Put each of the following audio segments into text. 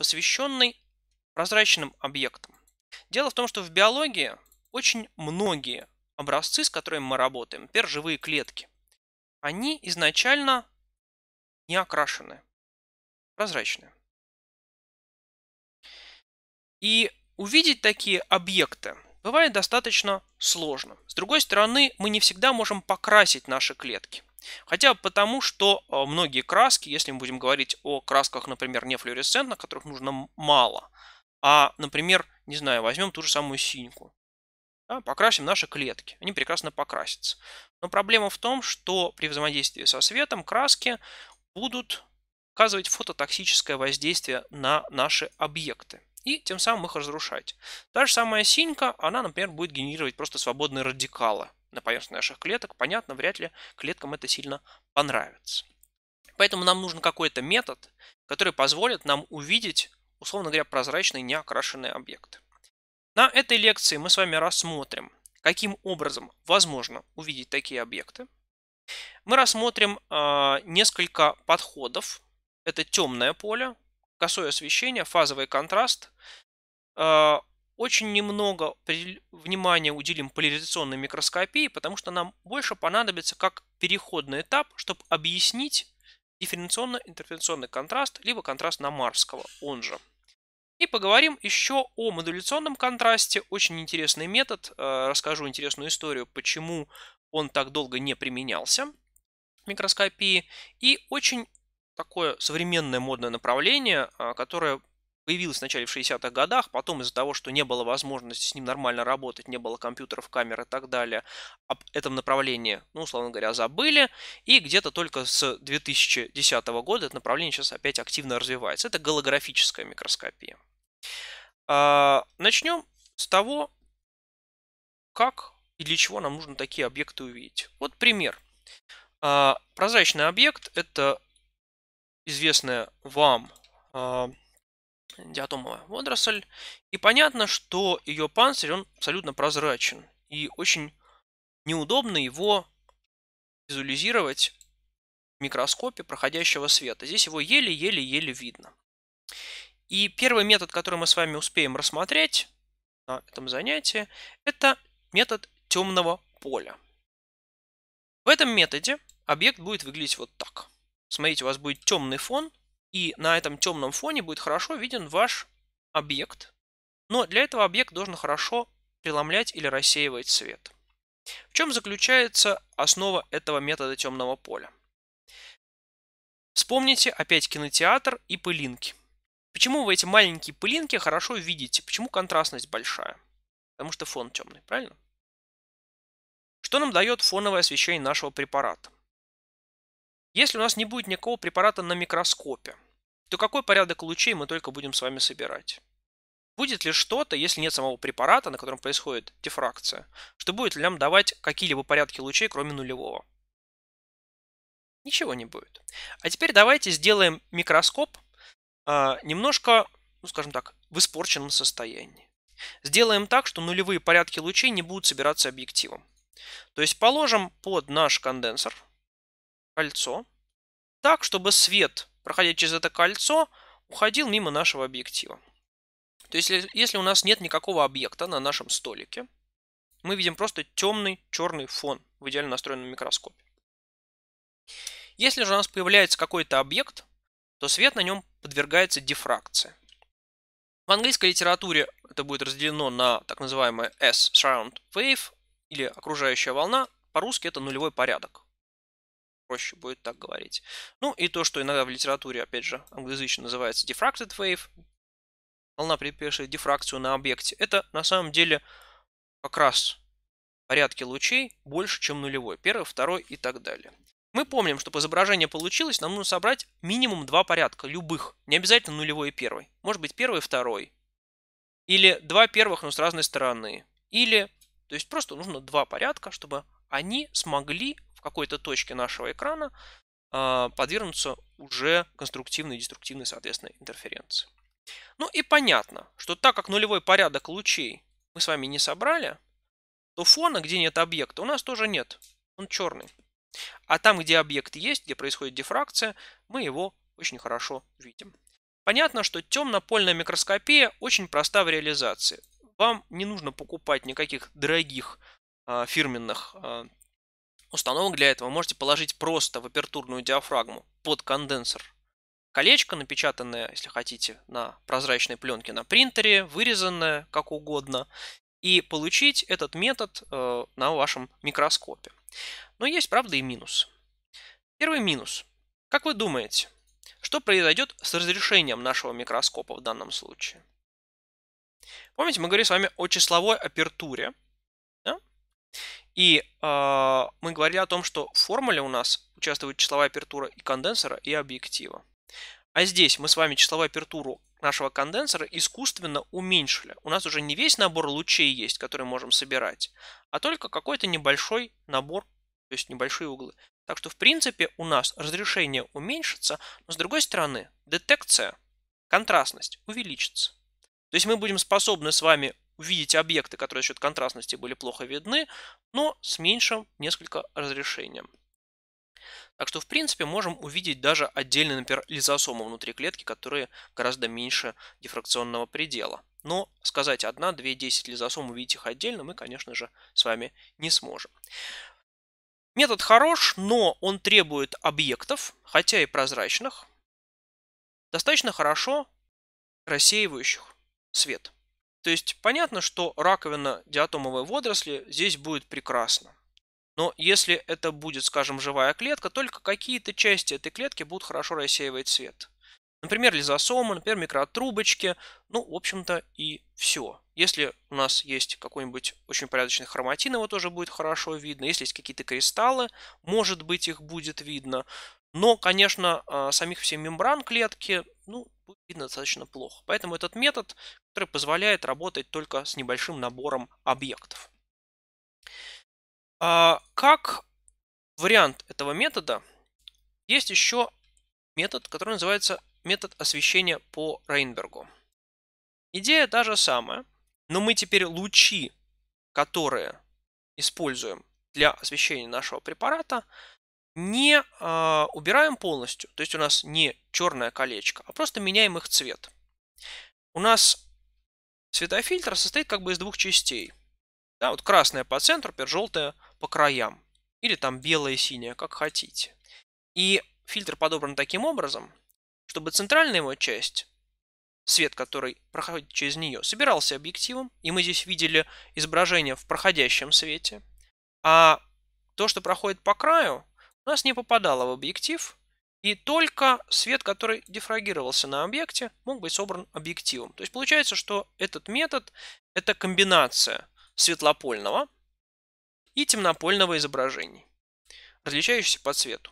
посвященный прозрачным объектам. Дело в том, что в биологии очень многие образцы, с которыми мы работаем, например, живые клетки, они изначально не окрашены, прозрачные. И увидеть такие объекты бывает достаточно сложно. С другой стороны, мы не всегда можем покрасить наши клетки. Хотя потому, что а, многие краски, если мы будем говорить о красках, например, не флуоресцентных, которых нужно мало, а, например, не знаю, возьмем ту же самую синьку, да, покрасим наши клетки, они прекрасно покрасятся. Но проблема в том, что при взаимодействии со светом краски будут оказывать фототоксическое воздействие на наши объекты и тем самым их разрушать. Та же самая синька, она, например, будет генерировать просто свободные радикалы – на поверхность наших клеток, понятно, вряд ли клеткам это сильно понравится. Поэтому нам нужен какой-то метод, который позволит нам увидеть, условно говоря, прозрачные неокрашенные объекты. На этой лекции мы с вами рассмотрим, каким образом возможно увидеть такие объекты. Мы рассмотрим э, несколько подходов. Это темное поле, косое освещение, фазовый контраст, э, очень немного внимания уделим поляризационной микроскопии, потому что нам больше понадобится как переходный этап, чтобы объяснить дифференциационно-интерференционный контраст, либо контраст на Марского, он же. И поговорим еще о модуляционном контрасте. Очень интересный метод. Э, расскажу интересную историю, почему он так долго не применялся в микроскопии. И очень такое современное модное направление, э, которое появилось вначале в 60-х годах, потом из-за того, что не было возможности с ним нормально работать, не было компьютеров, камер и так далее, об этом направлении, ну, условно говоря, забыли, и где-то только с 2010 года это направление сейчас опять активно развивается. Это голографическая микроскопия. А, начнем с того, как и для чего нам нужно такие объекты увидеть. Вот пример. А, прозрачный объект – это известная вам а, диатомовая водоросль. И понятно, что ее панцирь, он абсолютно прозрачен. И очень неудобно его визуализировать в микроскопе проходящего света. Здесь его еле-еле-еле видно. И первый метод, который мы с вами успеем рассмотреть на этом занятии, это метод темного поля. В этом методе объект будет выглядеть вот так. Смотрите, у вас будет темный фон – и на этом темном фоне будет хорошо виден ваш объект. Но для этого объект должен хорошо преломлять или рассеивать свет. В чем заключается основа этого метода темного поля? Вспомните опять кинотеатр и пылинки. Почему вы эти маленькие пылинки хорошо видите? Почему контрастность большая? Потому что фон темный, правильно? Что нам дает фоновое освещение нашего препарата? Если у нас не будет никакого препарата на микроскопе, то какой порядок лучей мы только будем с вами собирать? Будет ли что-то, если нет самого препарата, на котором происходит дифракция, что будет ли нам давать какие-либо порядки лучей, кроме нулевого? Ничего не будет. А теперь давайте сделаем микроскоп э, немножко, ну скажем так, в испорченном состоянии. Сделаем так, что нулевые порядки лучей не будут собираться объективом. То есть положим под наш конденсор – кольцо, так, чтобы свет, проходя через это кольцо, уходил мимо нашего объектива. То есть, если, если у нас нет никакого объекта на нашем столике, мы видим просто темный черный фон в идеально настроенном микроскопе. Если же у нас появляется какой-то объект, то свет на нем подвергается дифракции. В английской литературе это будет разделено на так называемое S-surround wave или окружающая волна. По-русски это нулевой порядок проще будет так говорить. Ну и то, что иногда в литературе, опять же, англоязычно называется diffracted wave, волна, предпринимающая дифракцию на объекте, это на самом деле как раз порядки лучей больше, чем нулевой, первый, второй и так далее. Мы помним, чтобы изображение получилось, нам нужно собрать минимум два порядка, любых. Не обязательно нулевой и первый. Может быть первый и второй. Или два первых, но с разной стороны. Или, то есть просто нужно два порядка, чтобы они смогли в какой-то точке нашего экрана а, подвернутся уже конструктивной и деструктивной, соответственно, интерференции. Ну и понятно, что так как нулевой порядок лучей мы с вами не собрали, то фона, где нет объекта, у нас тоже нет. Он черный. А там, где объект есть, где происходит дифракция, мы его очень хорошо видим. Понятно, что темнопольная микроскопия очень проста в реализации. Вам не нужно покупать никаких дорогих э, фирменных э, установок для этого можете положить просто в апертурную диафрагму под конденсер, колечко, напечатанное, если хотите, на прозрачной пленке на принтере, вырезанное как угодно, и получить этот метод э, на вашем микроскопе. Но есть, правда, и минус. Первый минус. Как вы думаете, что произойдет с разрешением нашего микроскопа в данном случае? Помните, мы говорили с вами о числовой апертуре. Да? И э, мы говорили о том, что в формуле у нас участвует числовая апертура и конденсора, и объектива. А здесь мы с вами числовую апертуру нашего конденсора искусственно уменьшили. У нас уже не весь набор лучей есть, который можем собирать, а только какой-то небольшой набор, то есть небольшие углы. Так что, в принципе, у нас разрешение уменьшится, но с другой стороны, детекция, контрастность увеличится. То есть мы будем способны с вами увидеть объекты, которые за счет контрастности были плохо видны, но с меньшим несколько разрешением. Так что, в принципе, можем увидеть даже отдельные, например, лизосомы внутри клетки, которые гораздо меньше дифракционного предела. Но сказать 1, 2, 10 лизосом, увидеть их отдельно, мы, конечно же, с вами не сможем. Метод хорош, но он требует объектов, хотя и прозрачных, достаточно хорошо рассеивающих свет. То есть понятно, что раковина диатомовой водоросли здесь будет прекрасно. Но если это будет, скажем, живая клетка, только какие-то части этой клетки будут хорошо рассеивать свет. Например, лизосомы, например, микротрубочки. Ну, в общем-то, и все. Если у нас есть какой-нибудь очень порядочный хроматин, его тоже будет хорошо видно. Если есть какие-то кристаллы, может быть, их будет видно. Но, конечно, а, самих все мембран клетки, ну, видно достаточно плохо. Поэтому этот метод, который позволяет работать только с небольшим набором объектов. А, как вариант этого метода есть еще метод, который называется метод освещения по Рейнбергу. Идея та же самая, но мы теперь лучи, которые используем для освещения нашего препарата, не э, убираем полностью, то есть у нас не черное колечко, а просто меняем их цвет. У нас светофильтр состоит как бы из двух частей. Да, вот красное по центру, теперь желтое по краям. Или там белое и синее, как хотите. И фильтр подобран таким образом, чтобы центральная его часть, свет, который проходит через нее, собирался объективом, и мы здесь видели изображение в проходящем свете, а то, что проходит по краю, у нас не попадало в объектив, и только свет, который дифрагировался на объекте, мог быть собран объективом. То есть получается, что этот метод – это комбинация светлопольного и темнопольного изображений, различающихся по цвету.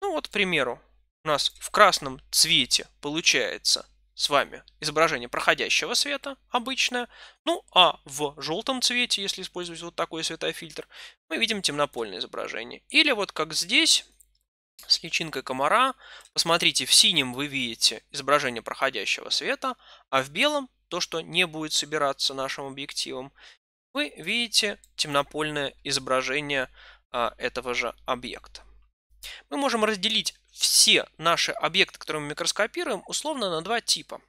Ну вот, к примеру, у нас в красном цвете получается с вами изображение проходящего света, обычное. Ну а в желтом цвете, если использовать вот такой светофильтр, мы видим темнопольное изображение. Или вот как здесь, с личинкой комара, посмотрите, в синем вы видите изображение проходящего света, а в белом то, что не будет собираться нашим объективом, вы видите темнопольное изображение а, этого же объекта. Мы можем разделить все наши объекты, которые мы микроскопируем, условно на два типа.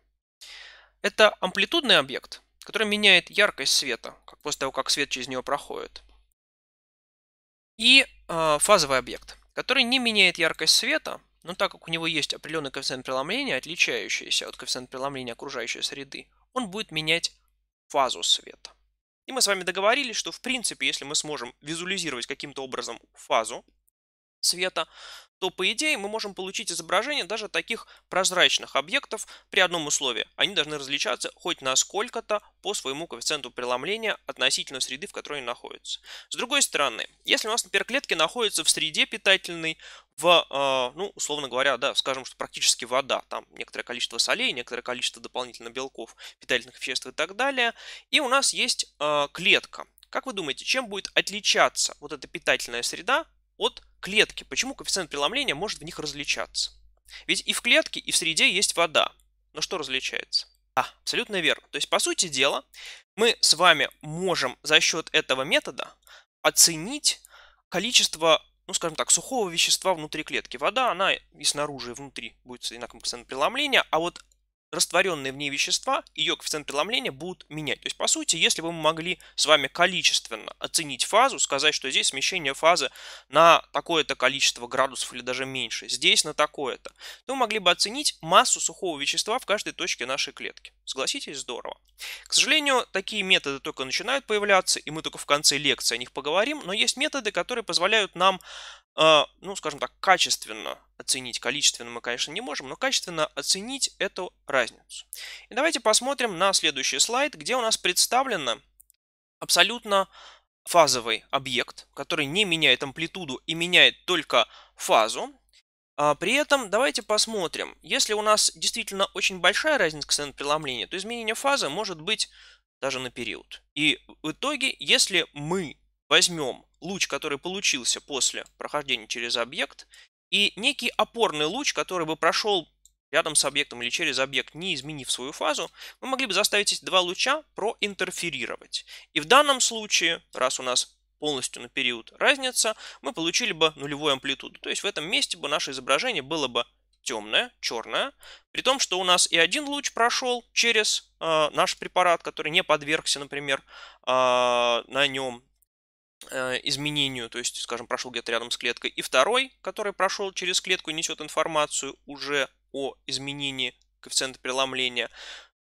Это амплитудный объект, который меняет яркость света, как после того, как свет через него проходит. И э, фазовый объект, который не меняет яркость света, но так как у него есть определенный коэффициент преломления, отличающийся от коэффициента преломления окружающей среды, он будет менять фазу света. И мы с вами договорились, что в принципе, если мы сможем визуализировать каким-то образом фазу света, то по идее мы можем получить изображение даже таких прозрачных объектов при одном условии. Они должны различаться хоть насколько-то по своему коэффициенту преломления относительно среды, в которой они находятся. С другой стороны, если у нас, например, клетки находятся в среде питательной, в, а, ну, условно говоря, да, скажем, что практически вода, там некоторое количество солей, некоторое количество дополнительно белков, питательных веществ и так далее, и у нас есть а, клетка. Как вы думаете, чем будет отличаться вот эта питательная среда от клетки. Почему коэффициент преломления может в них различаться? Ведь и в клетке, и в среде есть вода. Но что различается? А, абсолютно верно. То есть, по сути дела, мы с вами можем за счет этого метода оценить количество, ну, скажем так, сухого вещества внутри клетки. Вода, она и снаружи, и внутри будет с одинаковым преломления, а вот растворенные в ней вещества, ее коэффициент преломления будут менять. То есть, по сути, если бы мы могли с вами количественно оценить фазу, сказать, что здесь смещение фазы на такое-то количество градусов или даже меньше, здесь на такое-то, то мы могли бы оценить массу сухого вещества в каждой точке нашей клетки. Согласитесь, здорово. К сожалению, такие методы только начинают появляться, и мы только в конце лекции о них поговорим, но есть методы, которые позволяют нам а, ну, скажем так, качественно оценить, количественно мы, конечно, не можем, но качественно оценить эту разницу. И давайте посмотрим на следующий слайд, где у нас представлено абсолютно фазовый объект, который не меняет амплитуду и меняет только фазу. А, при этом давайте посмотрим, если у нас действительно очень большая разница коэффициента преломления, то изменение фазы может быть даже на период. И в итоге, если мы возьмем луч, который получился после прохождения через объект, и некий опорный луч, который бы прошел рядом с объектом или через объект, не изменив свою фазу, мы могли бы заставить эти два луча проинтерферировать. И в данном случае, раз у нас полностью на период разница, мы получили бы нулевую амплитуду. То есть в этом месте бы наше изображение было бы темное, черное, при том, что у нас и один луч прошел через э, наш препарат, который не подвергся, например, э, на нем Э, изменению, то есть, скажем, прошел где-то рядом с клеткой, и второй, который прошел через клетку и несет информацию уже о изменении коэффициента преломления.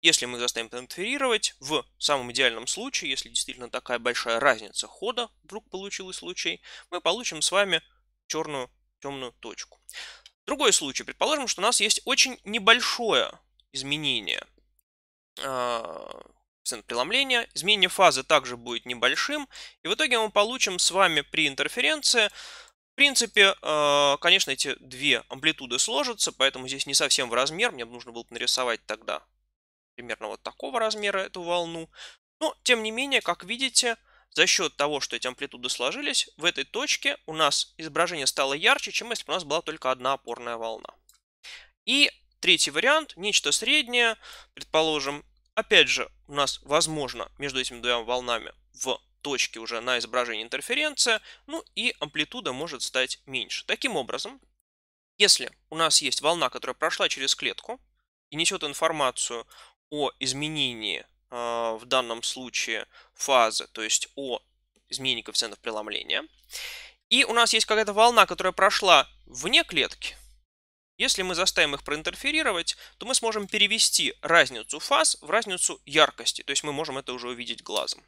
если мы заставим трансферировать, в самом идеальном случае, если действительно такая большая разница хода вдруг получилась случай, мы получим с вами черную темную точку. Другой случай. Предположим, что у нас есть очень небольшое изменение а, коэффициент преломления. Изменение фазы также будет небольшим. И в итоге мы получим с вами при интерференции в принципе, э, конечно, эти две амплитуды сложатся, поэтому здесь не совсем в размер. Мне нужно было бы нарисовать тогда примерно вот такого размера эту волну. Но, тем не менее, как видите, за счет того, что эти амплитуды сложились, в этой точке у нас изображение стало ярче, чем если бы у нас была только одна опорная волна. И третий вариант, нечто среднее, предположим, Опять же, у нас возможно между этими двумя волнами в точке уже на изображении интерференция, ну и амплитуда может стать меньше. Таким образом, если у нас есть волна, которая прошла через клетку и несет информацию о изменении э, в данном случае фазы, то есть о изменении коэффициентов преломления, и у нас есть какая-то волна, которая прошла вне клетки, если мы заставим их проинтерферировать, то мы сможем перевести разницу фаз в разницу яркости, то есть мы можем это уже увидеть глазом.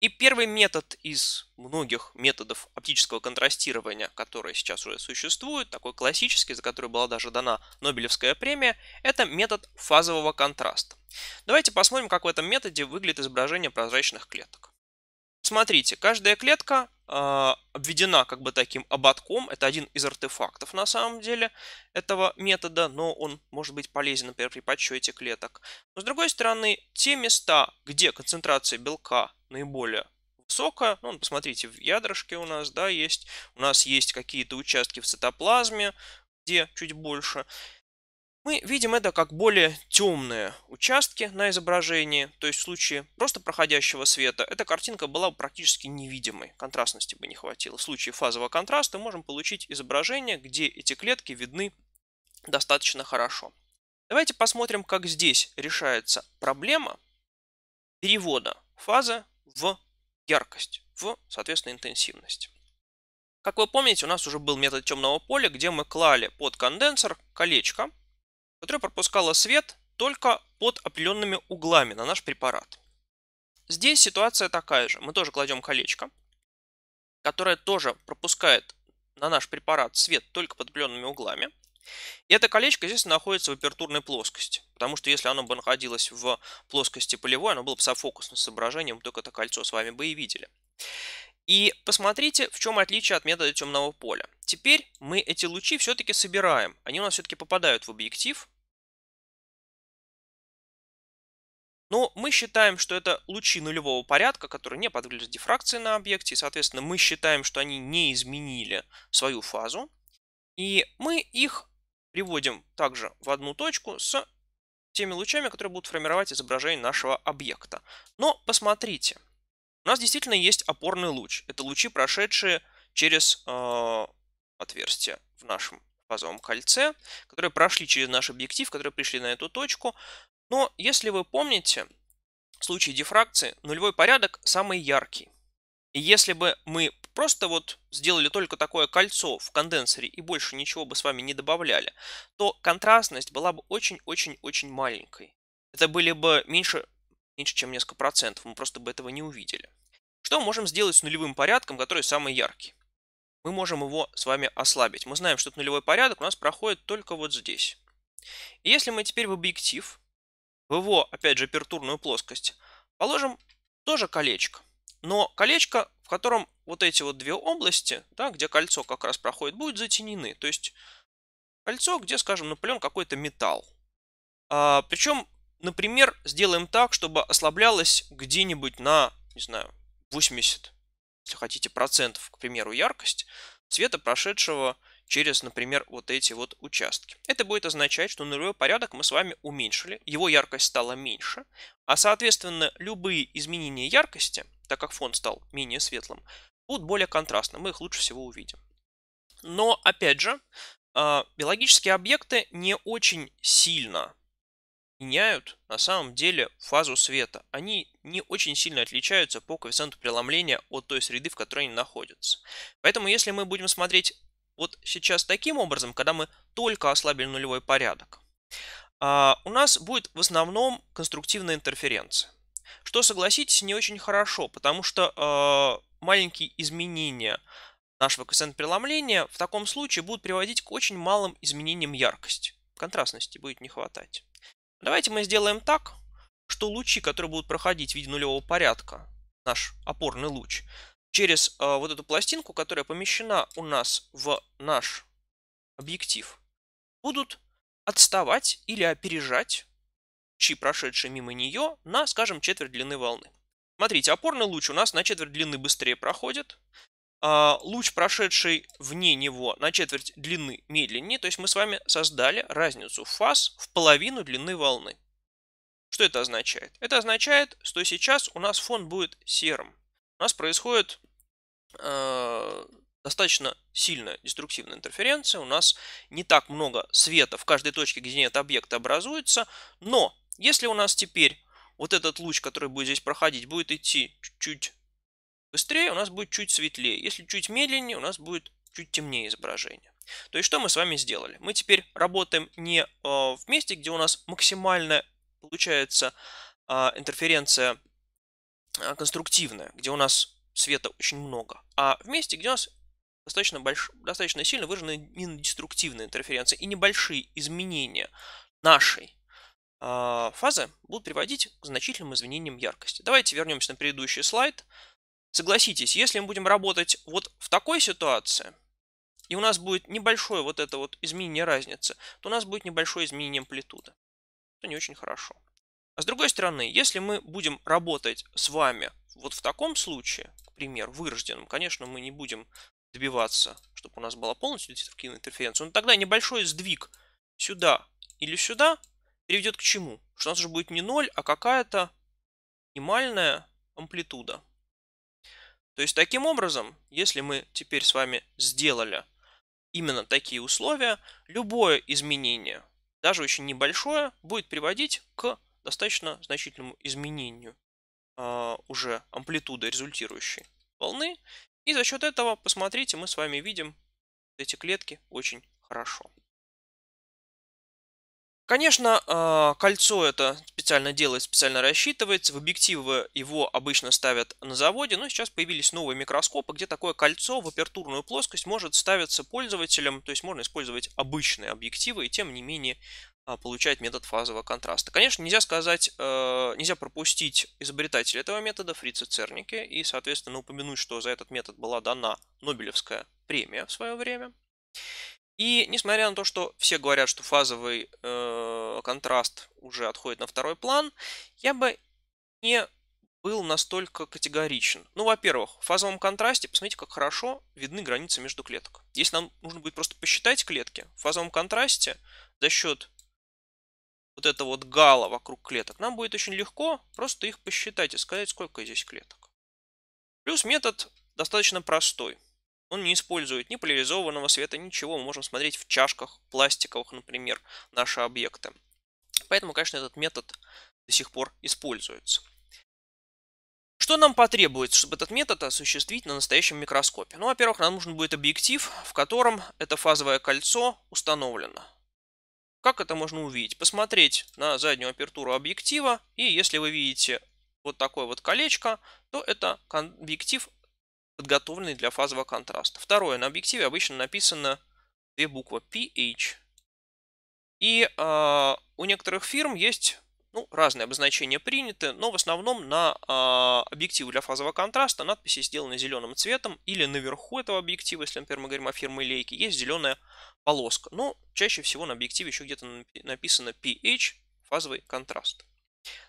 И первый метод из многих методов оптического контрастирования, которые сейчас уже существуют, такой классический, за который была даже дана Нобелевская премия, это метод фазового контраста. Давайте посмотрим, как в этом методе выглядит изображение прозрачных клеток. Смотрите, каждая клетка а, обведена как бы таким ободком. Это один из артефактов на самом деле этого метода, но он может быть полезен, например, при подсчете клеток. Но с другой стороны, те места, где концентрация белка наиболее высокая, ну, посмотрите, в ядрышке у нас, да, есть, у нас есть какие-то участки в цитоплазме, где чуть больше. Мы видим это как более темные участки на изображении, то есть в случае просто проходящего света эта картинка была бы практически невидимой, контрастности бы не хватило. В случае фазового контраста можем получить изображение, где эти клетки видны достаточно хорошо. Давайте посмотрим, как здесь решается проблема перевода фазы в яркость, в, соответственно, интенсивность. Как вы помните, у нас уже был метод темного поля, где мы клали под конденсер колечко – которая пропускала свет только под определенными углами на наш препарат. Здесь ситуация такая же. Мы тоже кладем колечко, которое тоже пропускает на наш препарат свет только под определенными углами. И это колечко, здесь находится в апертурной плоскости, потому что если оно бы находилось в плоскости полевой, оно было бы софокусным соображением, только это кольцо с вами бы и видели. И посмотрите, в чем отличие от метода темного поля. Теперь мы эти лучи все-таки собираем. Они у нас все-таки попадают в объектив, Но мы считаем, что это лучи нулевого порядка, которые не подвергли дифракции на объекте, и, соответственно, мы считаем, что они не изменили свою фазу. И мы их приводим также в одну точку с теми лучами, которые будут формировать изображение нашего объекта. Но посмотрите, у нас действительно есть опорный луч. Это лучи, прошедшие через э, отверстие в нашем фазовом кольце, которые прошли через наш объектив, которые пришли на эту точку. Но, если вы помните, в случае дифракции нулевой порядок самый яркий. И если бы мы просто вот сделали только такое кольцо в конденсоре и больше ничего бы с вами не добавляли, то контрастность была бы очень-очень-очень маленькой. Это были бы меньше, меньше, чем несколько процентов, мы просто бы этого не увидели. Что мы можем сделать с нулевым порядком, который самый яркий? Мы можем его с вами ослабить. Мы знаем, что нулевой порядок у нас проходит только вот здесь. И если мы теперь в объектив в его, опять же, пертурную плоскость, положим тоже колечко. Но колечко, в котором вот эти вот две области, да, где кольцо как раз проходит, будут затенены. То есть кольцо, где, скажем, напылен какой-то металл. А, причем, например, сделаем так, чтобы ослаблялось где-нибудь на, не знаю, 80, если хотите, процентов, к примеру, яркость цвета прошедшего через, например, вот эти вот участки. Это будет означать, что нулевой порядок мы с вами уменьшили, его яркость стала меньше, а соответственно любые изменения яркости, так как фон стал менее светлым, будут более контрастны, мы их лучше всего увидим. Но, опять же, а, биологические объекты не очень сильно меняют на самом деле фазу света. Они не очень сильно отличаются по коэффициенту преломления от той среды, в которой они находятся. Поэтому если мы будем смотреть вот сейчас таким образом, когда мы только ослабили нулевой порядок, а, у нас будет в основном конструктивная интерференция. Что, согласитесь, не очень хорошо, потому что а, маленькие изменения нашего коэффициента преломления в таком случае будут приводить к очень малым изменениям яркости. Контрастности будет не хватать. Давайте мы сделаем так, что лучи, которые будут проходить в виде нулевого порядка, наш опорный луч, через э, вот эту пластинку, которая помещена у нас в наш объектив, будут отставать или опережать лучи, прошедшие мимо нее, на, скажем, четверть длины волны. Смотрите, опорный луч у нас на четверть длины быстрее проходит, э, луч, прошедший вне него, на четверть длины медленнее, то есть мы с вами создали разницу фаз в половину длины волны. Что это означает? Это означает, что сейчас у нас фон будет серым. У нас происходит Э, достаточно сильная деструктивная интерференция. У нас не так много света в каждой точке, где этот объект образуется. Но если у нас теперь вот этот луч, который будет здесь проходить, будет идти чуть-чуть быстрее, у нас будет чуть светлее. Если чуть медленнее, у нас будет чуть темнее изображение. То есть что мы с вами сделали? Мы теперь работаем не э, в месте, где у нас максимально получается э, интерференция э, конструктивная, где у нас света очень много, а в месте, где у нас достаточно, больш... достаточно сильно выражены минно-деструктивные интерференции и небольшие изменения нашей э, фазы будут приводить к значительным изменениям яркости. Давайте вернемся на предыдущий слайд. Согласитесь, если мы будем работать вот в такой ситуации, и у нас будет небольшое вот это вот изменение разницы, то у нас будет небольшое изменение амплитуды. Это не очень хорошо. А с другой стороны, если мы будем работать с вами вот в таком случае, к примеру, вырожденном, конечно, мы не будем добиваться, чтобы у нас была полностью детективная интерференция. Но тогда небольшой сдвиг сюда или сюда приведет к чему? Что у нас уже будет не 0, а какая-то минимальная амплитуда. То есть таким образом, если мы теперь с вами сделали именно такие условия, любое изменение, даже очень небольшое, будет приводить к достаточно значительному изменению а, уже амплитудой результирующей волны. И за счет этого, посмотрите, мы с вами видим эти клетки очень хорошо. Конечно, а, кольцо это специально делает, специально рассчитывается. В объективы его обычно ставят на заводе, но сейчас появились новые микроскопы, где такое кольцо в апертурную плоскость может ставиться пользователем, то есть можно использовать обычные объективы, и тем не менее а, получает метод фазового контраста. Конечно, нельзя сказать, э, нельзя пропустить изобретателя этого метода, Фрица Цернике, и, соответственно, упомянуть, что за этот метод была дана Нобелевская премия в свое время. И несмотря на то, что все говорят, что фазовый э, контраст уже отходит на второй план, я бы не был настолько категоричен. Ну, во-первых, в фазовом контрасте, посмотрите, как хорошо видны границы между клеток. Если нам нужно будет просто посчитать клетки, в фазовом контрасте за счет вот это вот гала вокруг клеток, нам будет очень легко просто их посчитать и сказать, сколько здесь клеток. Плюс метод достаточно простой. Он не использует ни поляризованного света, ничего. Мы можем смотреть в чашках пластиковых, например, наши объекты. Поэтому, конечно, этот метод до сих пор используется. Что нам потребуется, чтобы этот метод осуществить на настоящем микроскопе? Ну, во-первых, нам нужен будет объектив, в котором это фазовое кольцо установлено. Как это можно увидеть? Посмотреть на заднюю апертуру объектива, и если вы видите вот такое вот колечко, то это объектив, подготовленный для фазового контраста. Второе, на объективе обычно написано две буквы PH. И э, у некоторых фирм есть ну, разные обозначения приняты, но в основном на э, объективы для фазового контраста надписи сделаны зеленым цветом или наверху этого объектива, если, например, мы говорим о фирме Лейки, есть зеленая полоска. Но чаще всего на объективе еще где-то написано PH, фазовый контраст.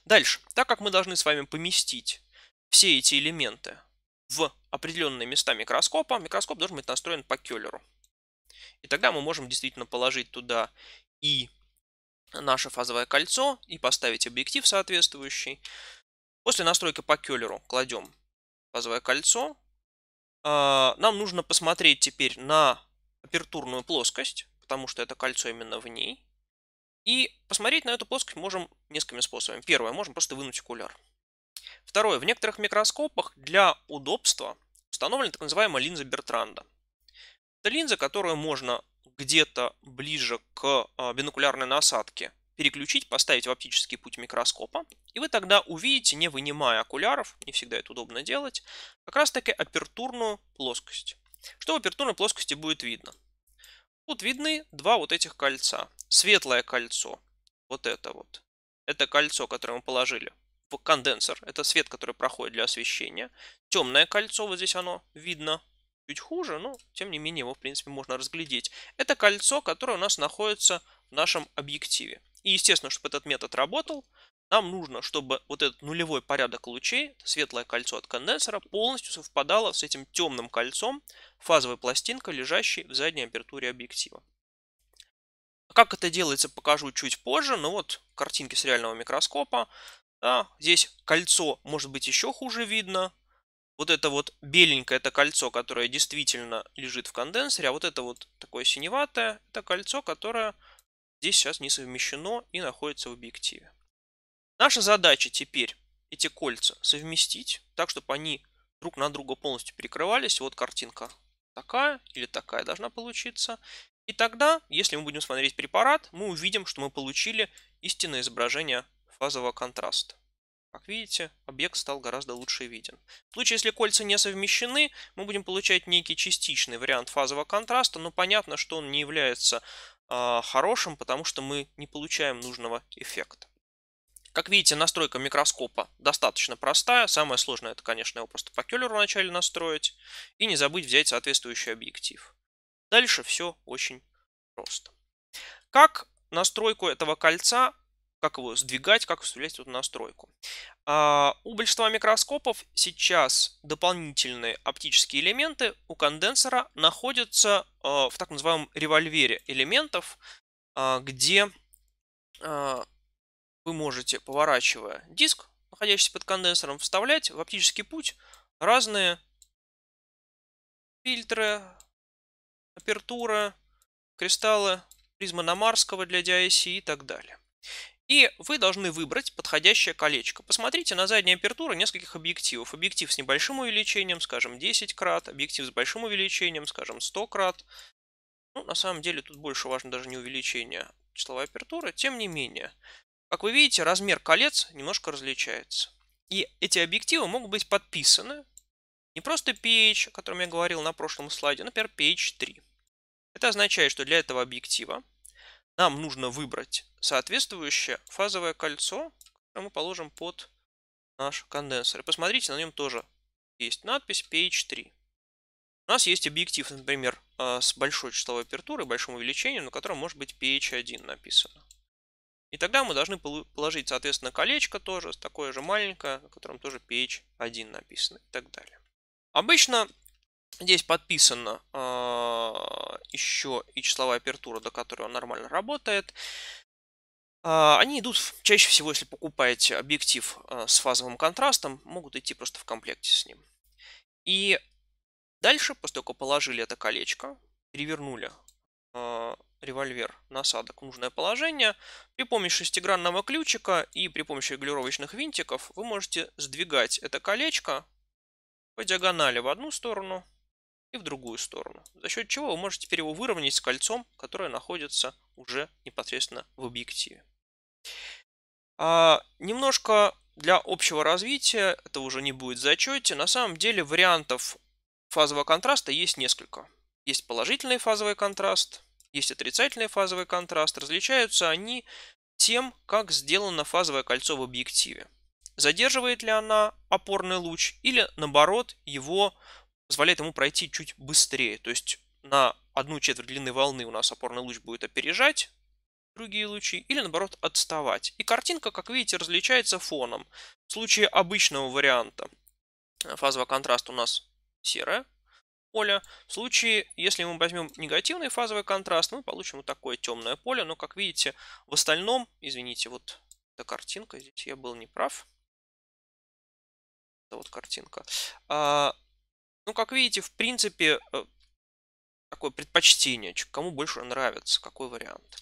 Дальше. Так как мы должны с вами поместить все эти элементы в определенные места микроскопа, микроскоп должен быть настроен по келлеру. И тогда мы можем действительно положить туда и наше фазовое кольцо и поставить объектив соответствующий. После настройки по келлеру кладем фазовое кольцо. А, нам нужно посмотреть теперь на апертурную плоскость, потому что это кольцо именно в ней. И посмотреть на эту плоскость можем несколькими способами. Первое, можем просто вынуть окуляр. Второе, в некоторых микроскопах для удобства установлена так называемая линза Бертранда. Это линза, которую можно где-то ближе к а, бинокулярной насадке переключить, поставить в оптический путь микроскопа, и вы тогда увидите, не вынимая окуляров, не всегда это удобно делать, как раз таки апертурную плоскость. Что в апертурной плоскости будет видно? Тут видны два вот этих кольца. Светлое кольцо, вот это вот, это кольцо, которое мы положили в конденсор, это свет, который проходит для освещения. Темное кольцо, вот здесь оно видно, чуть хуже, но тем не менее его, в принципе, можно разглядеть. Это кольцо, которое у нас находится в нашем объективе. И, естественно, чтобы этот метод работал, нам нужно, чтобы вот этот нулевой порядок лучей, светлое кольцо от конденсора, полностью совпадало с этим темным кольцом фазовой пластинкой, лежащей в задней апертуре объектива. Как это делается, покажу чуть позже, но вот картинки с реального микроскопа. Да, здесь кольцо может быть еще хуже видно, вот это вот беленькое, это кольцо, которое действительно лежит в конденсере, а вот это вот такое синеватое, это кольцо, которое здесь сейчас не совмещено и находится в объективе. Наша задача теперь эти кольца совместить, так, чтобы они друг на друга полностью перекрывались. Вот картинка такая или такая должна получиться. И тогда, если мы будем смотреть препарат, мы увидим, что мы получили истинное изображение фазового контраста. Как видите, объект стал гораздо лучше виден. В случае, если кольца не совмещены, мы будем получать некий частичный вариант фазового контраста, но понятно, что он не является э, хорошим, потому что мы не получаем нужного эффекта. Как видите, настройка микроскопа достаточно простая. Самое сложное, это, конечно, его просто по келлеру вначале настроить. И не забыть взять соответствующий объектив. Дальше все очень просто. Как настройку этого кольца как его сдвигать, как вставлять эту настройку. А, у большинства микроскопов сейчас дополнительные оптические элементы у конденсора находятся а, в так называемом револьвере элементов, а, где вы можете, поворачивая диск, находящийся под конденсором, вставлять в оптический путь разные фильтры, апертуры, кристаллы, призма Намарского для DIC и так далее. И вы должны выбрать подходящее колечко. Посмотрите на заднюю апертуру нескольких объективов. Объектив с небольшим увеличением, скажем, 10 крат, объектив с большим увеличением, скажем, 100 крат. Ну, на самом деле тут больше важно даже не увеличение числовой апертуры. Тем не менее, как вы видите, размер колец немножко различается. И эти объективы могут быть подписаны не просто PH, о котором я говорил на прошлом слайде, например, PH3. Это означает, что для этого объектива нам нужно выбрать соответствующее фазовое кольцо, которое мы положим под наш конденсор. И посмотрите, на нем тоже есть надпись PH3. У нас есть объектив, например, а, с большой числовой апертурой, большим увеличением, на котором может быть PH1 написано. И тогда мы должны положить, соответственно, колечко тоже, такое же маленькое, на котором тоже PH1 написано и так далее. Обычно Здесь подписано э, а, еще и числовая апертура, до которой он нормально работает. А, они идут чаще всего, если покупаете объектив а, с фазовым контрастом, могут идти просто в комплекте с ним. И дальше, после того, как положили это колечко, перевернули э, револьвер насадок в нужное положение, при помощи шестигранного ключика и при помощи регулировочных винтиков вы можете сдвигать это колечко по диагонали в одну сторону и в другую сторону. За счет чего вы можете теперь его выровнять с кольцом, которое находится уже непосредственно в объективе. А, немножко для общего развития, это уже не будет в зачете, на самом деле вариантов фазового контраста есть несколько. Есть положительный фазовый контраст, есть отрицательный фазовый контраст. Различаются они тем, как сделано фазовое кольцо в объективе. Задерживает ли она опорный луч или наоборот его позволяет ему пройти чуть быстрее. То есть на одну четверть длины волны у нас опорный луч будет опережать другие лучи или наоборот отставать. И картинка, как видите, различается фоном. В случае обычного варианта э, фазовый контраст у нас серое поле. В случае, если мы возьмем негативный фазовый контраст, мы получим вот такое темное поле. Но, как видите, в остальном, извините, вот эта картинка, здесь я был неправ. Это вот картинка. А, ну, как видите, в принципе, э, такое предпочтение, кому больше нравится, какой вариант.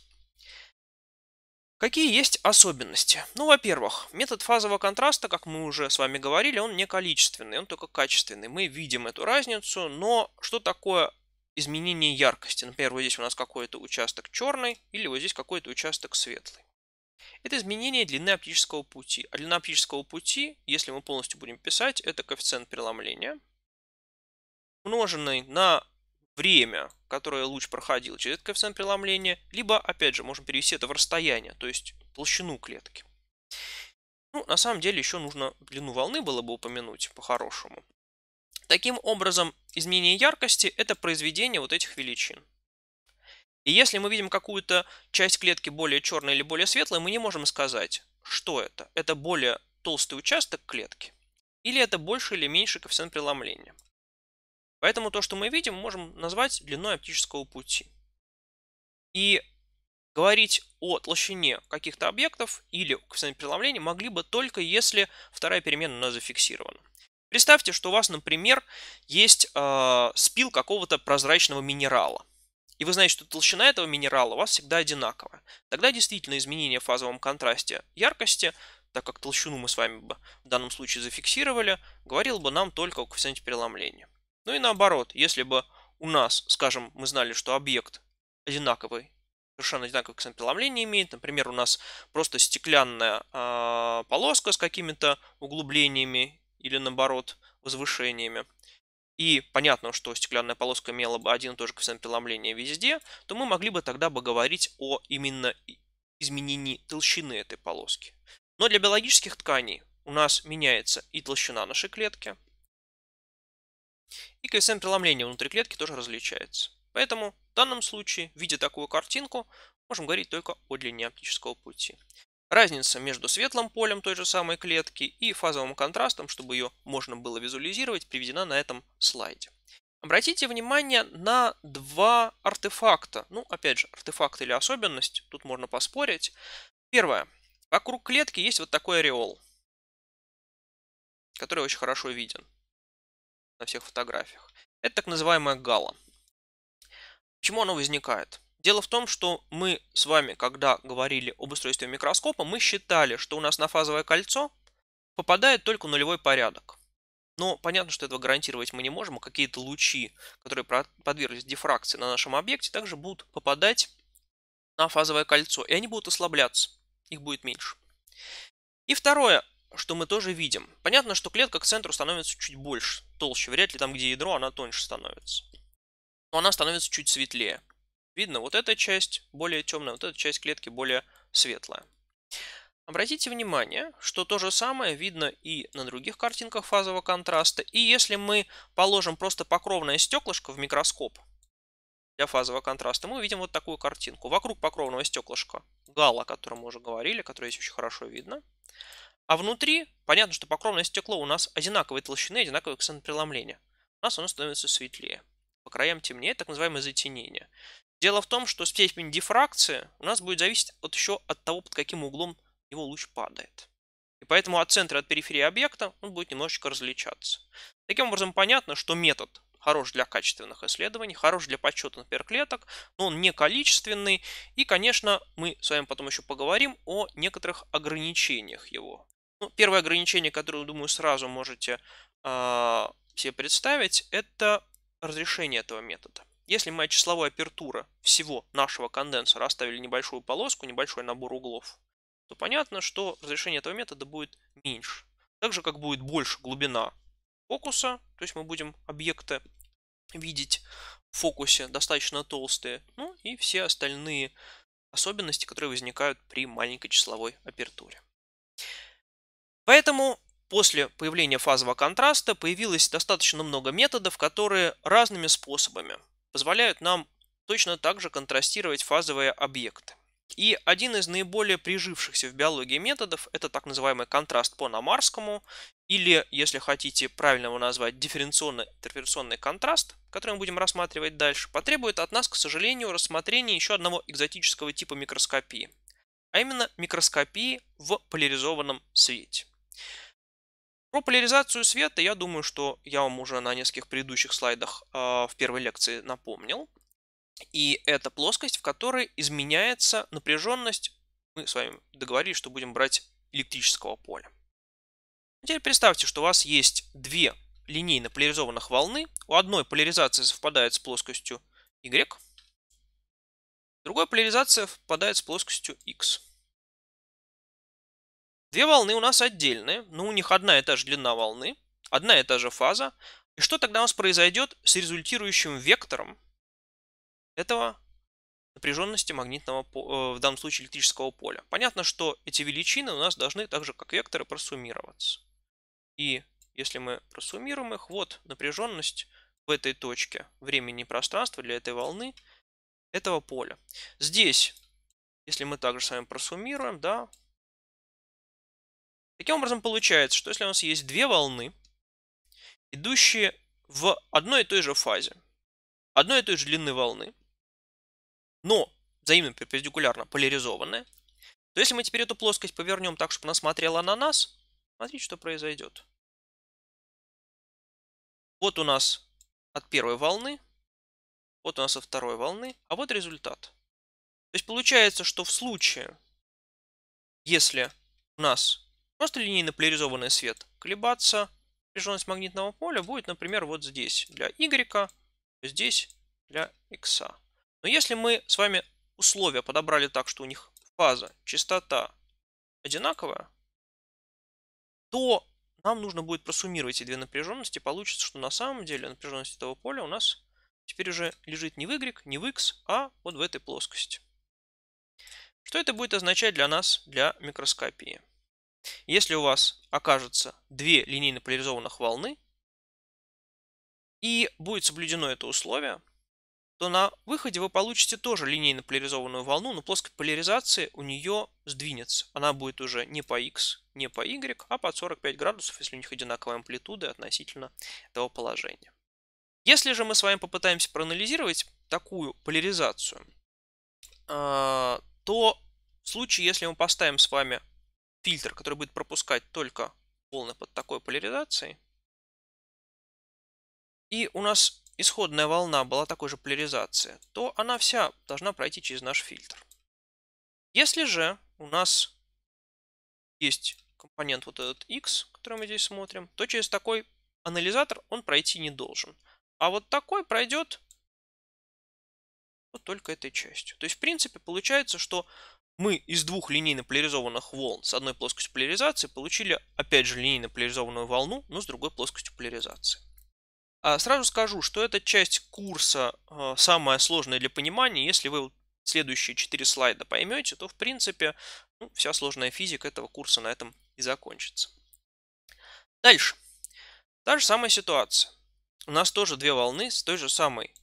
Какие есть особенности? Ну, во-первых, метод фазового контраста, как мы уже с вами говорили, он не количественный, он только качественный. Мы видим эту разницу, но что такое изменение яркости? Например, вот здесь у нас какой-то участок черный или вот здесь какой-то участок светлый. Это изменение длины оптического пути. А длина оптического пути, если мы полностью будем писать, это коэффициент преломления – умноженный на время, которое луч проходил через этот коэффициент преломления, либо, опять же, можем перевести это в расстояние, то есть толщину клетки. Ну, на самом деле, еще нужно длину волны было бы упомянуть по-хорошему. Таким образом, изменение яркости – это произведение вот этих величин. И если мы видим какую-то часть клетки более черной или более светлой, мы не можем сказать, что это. Это более толстый участок клетки или это больше или меньше коэффициент преломления. Поэтому то, что мы видим, можем назвать длиной оптического пути. И говорить о толщине каких-то объектов или коэффициенте преломления могли бы только если вторая переменная у нас зафиксирована. Представьте, что у вас, например, есть э, спил какого-то прозрачного минерала. И вы знаете, что толщина этого минерала у вас всегда одинаковая. Тогда действительно изменение в фазовом контрасте яркости, так как толщину мы с вами бы в данном случае зафиксировали, говорил бы нам только о коэффициенте преломления. Ну и наоборот, если бы у нас, скажем, мы знали, что объект одинаковый, совершенно одинаковый, одинаковое ксенопеломление имеет. Например, у нас просто стеклянная э, полоска с какими-то углублениями или наоборот возвышениями. И понятно, что стеклянная полоска имела бы один и тот же коэффициент преломления везде, то мы могли бы тогда бы говорить о именно изменении толщины этой полоски. Но для биологических тканей у нас меняется и толщина нашей клетки, и коэффициент преломления внутри клетки тоже различается. Поэтому в данном случае, видя такую картинку, можем говорить только о длине оптического пути. Разница между светлым полем той же самой клетки и фазовым контрастом, чтобы ее можно было визуализировать, приведена на этом слайде. Обратите внимание на два артефакта. Ну, опять же, артефакт или особенность, тут можно поспорить. Первое. Вокруг клетки есть вот такой ореол, который очень хорошо виден на всех фотографиях. Это так называемая гала. Почему она возникает? Дело в том, что мы с вами, когда говорили об устройстве микроскопа, мы считали, что у нас на фазовое кольцо попадает только нулевой порядок. Но понятно, что этого гарантировать мы не можем, а какие-то лучи, которые подверглись дифракции на нашем объекте, также будут попадать на фазовое кольцо, и они будут ослабляться, их будет меньше. И второе, что мы тоже видим. Понятно, что клетка к центру становится чуть больше, толще. Вряд ли там, где ядро, она тоньше становится. Но она становится чуть светлее. Видно, вот эта часть более темная, вот эта часть клетки более светлая. Обратите внимание, что то же самое видно и на других картинках фазового контраста. И если мы положим просто покровное стеклышко в микроскоп для фазового контраста, мы увидим вот такую картинку. Вокруг покровного стеклышка гала, о котором мы уже говорили, которое здесь очень хорошо видно. А внутри, понятно, что покровное стекло у нас одинаковой толщины, одинаковый коэффициент преломления. У нас оно становится светлее. По краям темнее, так называемое затенение. Дело в том, что степень дифракции у нас будет зависеть от еще от того, под каким углом его луч падает. И поэтому от центра от периферии объекта он будет немножечко различаться. Таким образом, понятно, что метод хорош для качественных исследований, хорош для подсчета, например, клеток, но он не количественный. И, конечно, мы с вами потом еще поговорим о некоторых ограничениях его. Ну, первое ограничение, которое, думаю, сразу можете э, себе представить, это разрешение этого метода. Если моя числовая апертура всего нашего конденсора оставили небольшую полоску, небольшой набор углов, то понятно, что разрешение этого метода будет меньше. Так же, как будет больше глубина фокуса, то есть мы будем объекты видеть в фокусе достаточно толстые, ну и все остальные особенности, которые возникают при маленькой числовой апертуре. Поэтому после появления фазового контраста появилось достаточно много методов, которые разными способами позволяют нам точно так же контрастировать фазовые объекты. И один из наиболее прижившихся в биологии методов – это так называемый контраст по намарскому, или, если хотите правильно его назвать, дифференционно-интерференционный контраст, который мы будем рассматривать дальше, потребует от нас, к сожалению, рассмотрения еще одного экзотического типа микроскопии, а именно микроскопии в поляризованном свете. Про ну, поляризацию света я думаю, что я вам уже на нескольких предыдущих слайдах э, в первой лекции напомнил. И это плоскость, в которой изменяется напряженность. Мы с вами договорились, что будем брать электрического поля. А теперь представьте, что у вас есть две линейно поляризованных волны. У одной поляризация совпадает с плоскостью Y, другой поляризация совпадает с плоскостью X. Две волны у нас отдельные, но у них одна и та же длина волны, одна и та же фаза. И что тогда у нас произойдет с результирующим вектором этого напряженности магнитного, э, в данном случае электрического поля? Понятно, что эти величины у нас должны так же, как векторы, просуммироваться. И если мы просуммируем их, вот напряженность в этой точке времени и пространства для этой волны, этого поля. Здесь, если мы также с вами просуммируем, да, Таким образом, получается, что если у нас есть две волны, идущие в одной и той же фазе, одной и той же длины волны, но взаимно перпендикулярно поляризованные, то если мы теперь эту плоскость повернем так, чтобы она смотрела на нас, смотрите, что произойдет. Вот у нас от первой волны, вот у нас от второй волны, а вот результат. То есть получается, что в случае, если у нас Просто линейно поляризованный свет колебаться. Напряженность магнитного поля будет, например, вот здесь для Y, здесь для X. Но если мы с вами условия подобрали так, что у них фаза, частота одинаковая, то нам нужно будет просуммировать эти две напряженности. Получится, что на самом деле напряженность этого поля у нас теперь уже лежит не в Y, не в X, а вот в этой плоскости. Что это будет означать для нас, для микроскопии? Если у вас окажется две линейно поляризованных волны и будет соблюдено это условие, то на выходе вы получите тоже линейно поляризованную волну, но плоскость поляризации у нее сдвинется. Она будет уже не по x, не по y, а под 45 градусов, если у них одинаковая амплитуда относительно этого положения. Если же мы с вами попытаемся проанализировать такую поляризацию, а, то в случае, если мы поставим с вами фильтр, который будет пропускать только волны под такой поляризацией. И у нас исходная волна была такой же поляризации, то она вся должна пройти через наш фильтр. Если же у нас есть компонент вот этот x, который мы здесь смотрим, то через такой анализатор он пройти не должен. А вот такой пройдет вот только этой частью. То есть, в принципе, получается, что мы из двух линейно поляризованных волн с одной плоскостью поляризации получили опять же линейно поляризованную волну, но с другой плоскостью поляризации. А сразу скажу, что эта часть курса э, самая сложная для понимания. Если вы следующие четыре слайда поймете, то в принципе ну, вся сложная физика этого курса на этом и закончится. Дальше. Та же самая ситуация. У нас тоже две волны с той же самой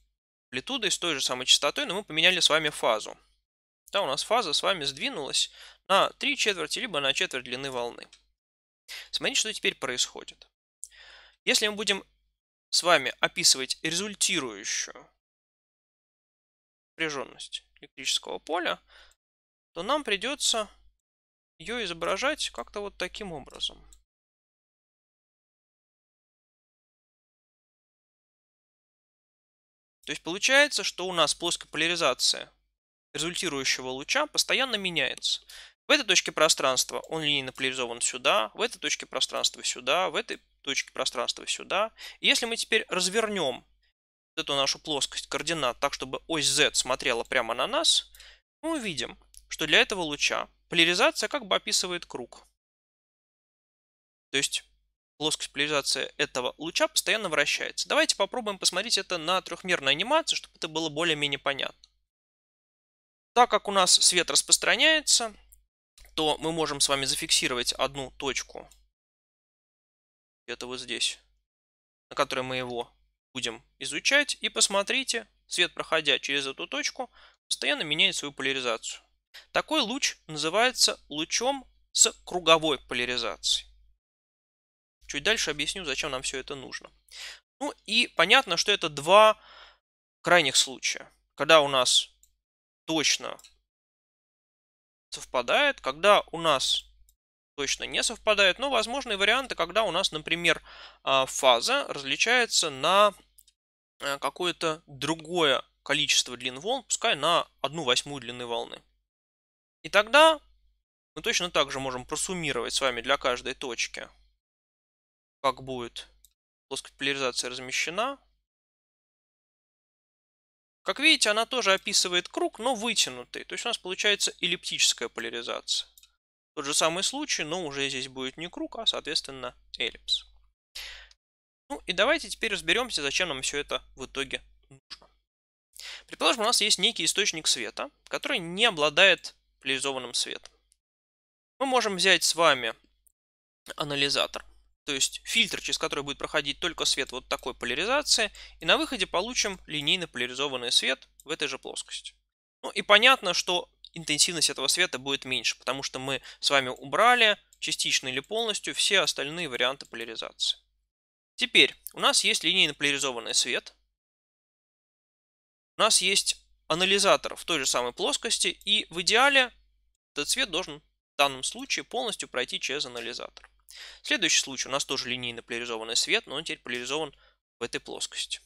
амплитудой, с той же самой частотой, но мы поменяли с вами фазу. Там у нас фаза с вами сдвинулась на 3 четверти, либо на четверть длины волны. Смотрите, что теперь происходит. Если мы будем с вами описывать результирующую напряженность электрического поля, то нам придется ее изображать как-то вот таким образом. То есть получается, что у нас плоская поляризация результирующего луча постоянно меняется. В этой точке пространства он линейно поляризован сюда, в этой точке пространства сюда, в этой точке пространства сюда. И если мы теперь развернем эту нашу плоскость координат так, чтобы ось Z смотрела прямо на нас, мы увидим, что для этого луча поляризация как бы описывает круг. То есть плоскость поляризации этого луча постоянно вращается. Давайте попробуем посмотреть это на трехмерной анимации, чтобы это было более-менее понятно. Так как у нас свет распространяется, то мы можем с вами зафиксировать одну точку. Это вот здесь, на которой мы его будем изучать. И посмотрите, свет, проходя через эту точку, постоянно меняет свою поляризацию. Такой луч называется лучом с круговой поляризацией. Чуть дальше объясню, зачем нам все это нужно. Ну и понятно, что это два крайних случая. Когда у нас точно совпадает, когда у нас точно не совпадает, но возможны варианты, когда у нас, например, а, фаза различается на э, какое-то другое количество длин волн, пускай на одну восьмую длины волны. И тогда мы точно так же можем просуммировать с вами для каждой точки, как будет плоскость поляризации размещена, как видите, она тоже описывает круг, но вытянутый. То есть у нас получается эллиптическая поляризация. Тот же самый случай, но уже здесь будет не круг, а, соответственно, эллипс. Ну и давайте теперь разберемся, зачем нам все это в итоге нужно. Предположим, у нас есть некий источник света, который не обладает поляризованным светом. Мы можем взять с вами анализатор, то есть фильтр, через который будет проходить только свет вот такой поляризации, и на выходе получим линейно поляризованный свет в этой же плоскости. Ну и понятно, что интенсивность этого света будет меньше, потому что мы с вами убрали частично или полностью все остальные варианты поляризации. Теперь у нас есть линейно поляризованный свет, у нас есть анализатор в той же самой плоскости, и в идеале этот свет должен в данном случае полностью пройти через анализатор. Следующий случай у нас тоже линейно поляризованный свет, но он теперь поляризован в этой плоскости.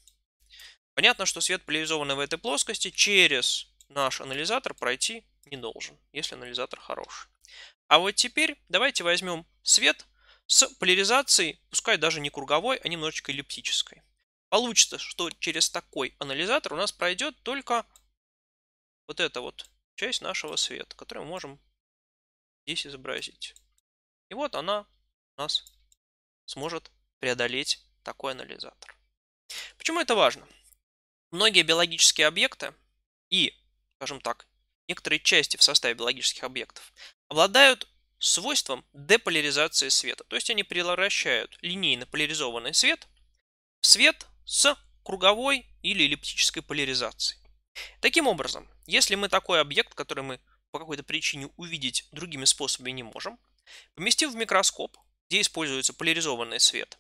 Понятно, что свет, поляризованный в этой плоскости, через наш анализатор пройти не должен, если анализатор хороший. А вот теперь давайте возьмем свет с поляризацией, пускай даже не круговой, а немножечко эллиптической. Получится, что через такой анализатор у нас пройдет только вот эта вот часть нашего света, которую мы можем здесь изобразить. И вот она у нас сможет преодолеть такой анализатор. Почему это важно? Многие биологические объекты и, скажем так, некоторые части в составе биологических объектов обладают свойством деполяризации света. То есть они превращают линейно поляризованный свет в свет с круговой или эллиптической поляризацией. Таким образом, если мы такой объект, который мы по какой-то причине увидеть другими способами не можем, поместим в микроскоп, где используется поляризованный свет,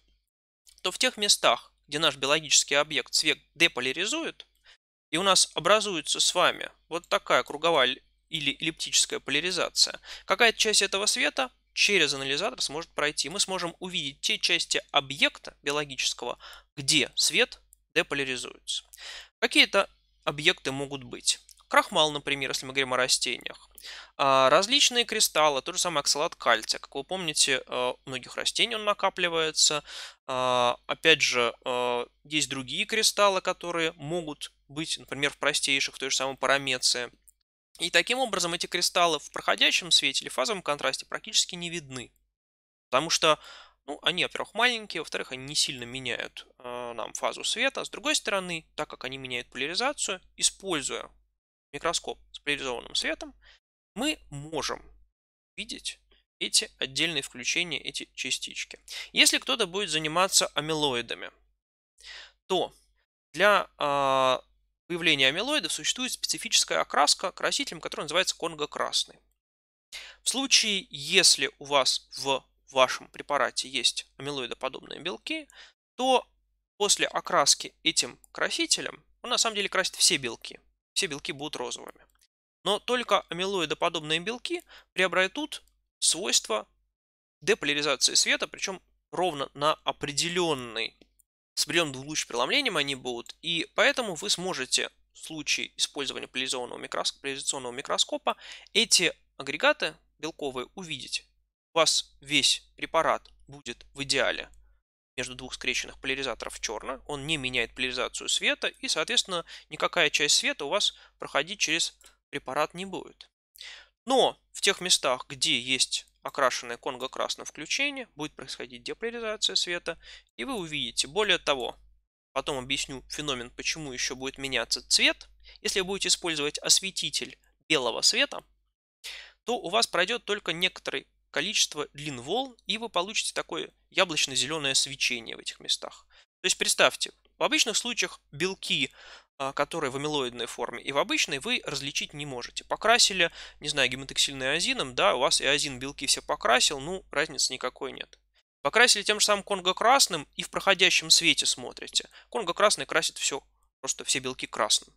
то в тех местах, где наш биологический объект свет деполяризует, и у нас образуется с вами вот такая круговая или эллиптическая поляризация, какая-то часть этого света через анализатор сможет пройти. Мы сможем увидеть те части объекта биологического, где свет деполяризуется. Какие-то объекты могут быть крахмал, например, если мы говорим о растениях, а, различные кристаллы, тот же самый оксалат кальция. Как вы помните, э, у многих растений он накапливается. А, опять же, э, есть другие кристаллы, которые могут быть, например, в простейших, в той же самой парамеции. И таким образом эти кристаллы в проходящем свете или фазовом контрасте практически не видны. Потому что ну, они, во-первых, маленькие, во-вторых, они не сильно меняют э, нам фазу света. А с другой стороны, так как они меняют поляризацию, используя микроскоп с поляризованным светом, мы можем видеть эти отдельные включения, эти частички. Если кто-то будет заниматься амилоидами, то для э, появления амилоидов существует специфическая окраска красителем, который называется конго-красный. В случае, если у вас в вашем препарате есть амилоидоподобные белки, то после окраски этим красителем он на самом деле красит все белки все белки будут розовыми. Но только амилоидоподобные белки приобретут свойства деполяризации света, причем ровно на определенный, с определенным луч преломлением они будут, и поэтому вы сможете в случае использования поляризованного микроскопа, поляризационного микроскопа эти агрегаты белковые увидеть. У вас весь препарат будет в идеале между двух скрещенных поляризаторов черно, он не меняет поляризацию света, и, соответственно, никакая часть света у вас проходить через препарат не будет. Но в тех местах, где есть окрашенное конго-красным включение, будет происходить деполяризация света, и вы увидите. Более того, потом объясню феномен, почему еще будет меняться цвет. Если вы будете использовать осветитель белого света, то у вас пройдет только некоторый количество длин волн, и вы получите такое яблочно-зеленое свечение в этих местах. То есть представьте, в обычных случаях белки, а, которые в амилоидной форме и в обычной, вы различить не можете. Покрасили, не знаю, гематоксильный азином, да, у вас и азин белки все покрасил, ну, разницы никакой нет. Покрасили тем же самым конго-красным и в проходящем свете смотрите. Конго-красный красит все, просто все белки красным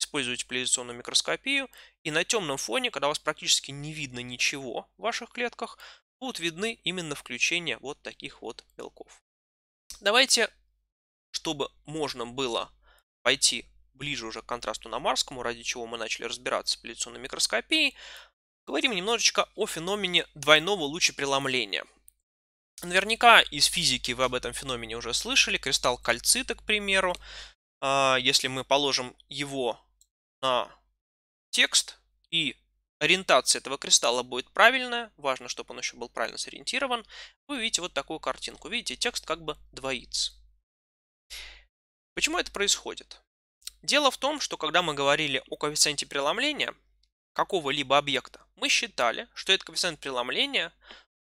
используете поляризационную микроскопию, и на темном фоне, когда у вас практически не видно ничего в ваших клетках, будут видны именно включения вот таких вот белков. Давайте, чтобы можно было пойти ближе уже к контрасту на Марскому, ради чего мы начали разбираться с поляризационной микроскопией, говорим немножечко о феномене двойного лучепреломления. Наверняка из физики вы об этом феномене уже слышали. Кристалл кальцита, к примеру. А, если мы положим его на текст, и ориентация этого кристалла будет правильная, важно, чтобы он еще был правильно сориентирован, вы видите вот такую картинку. Видите, текст как бы двоится. Почему это происходит? Дело в том, что когда мы говорили о коэффициенте преломления какого-либо объекта, мы считали, что этот коэффициент преломления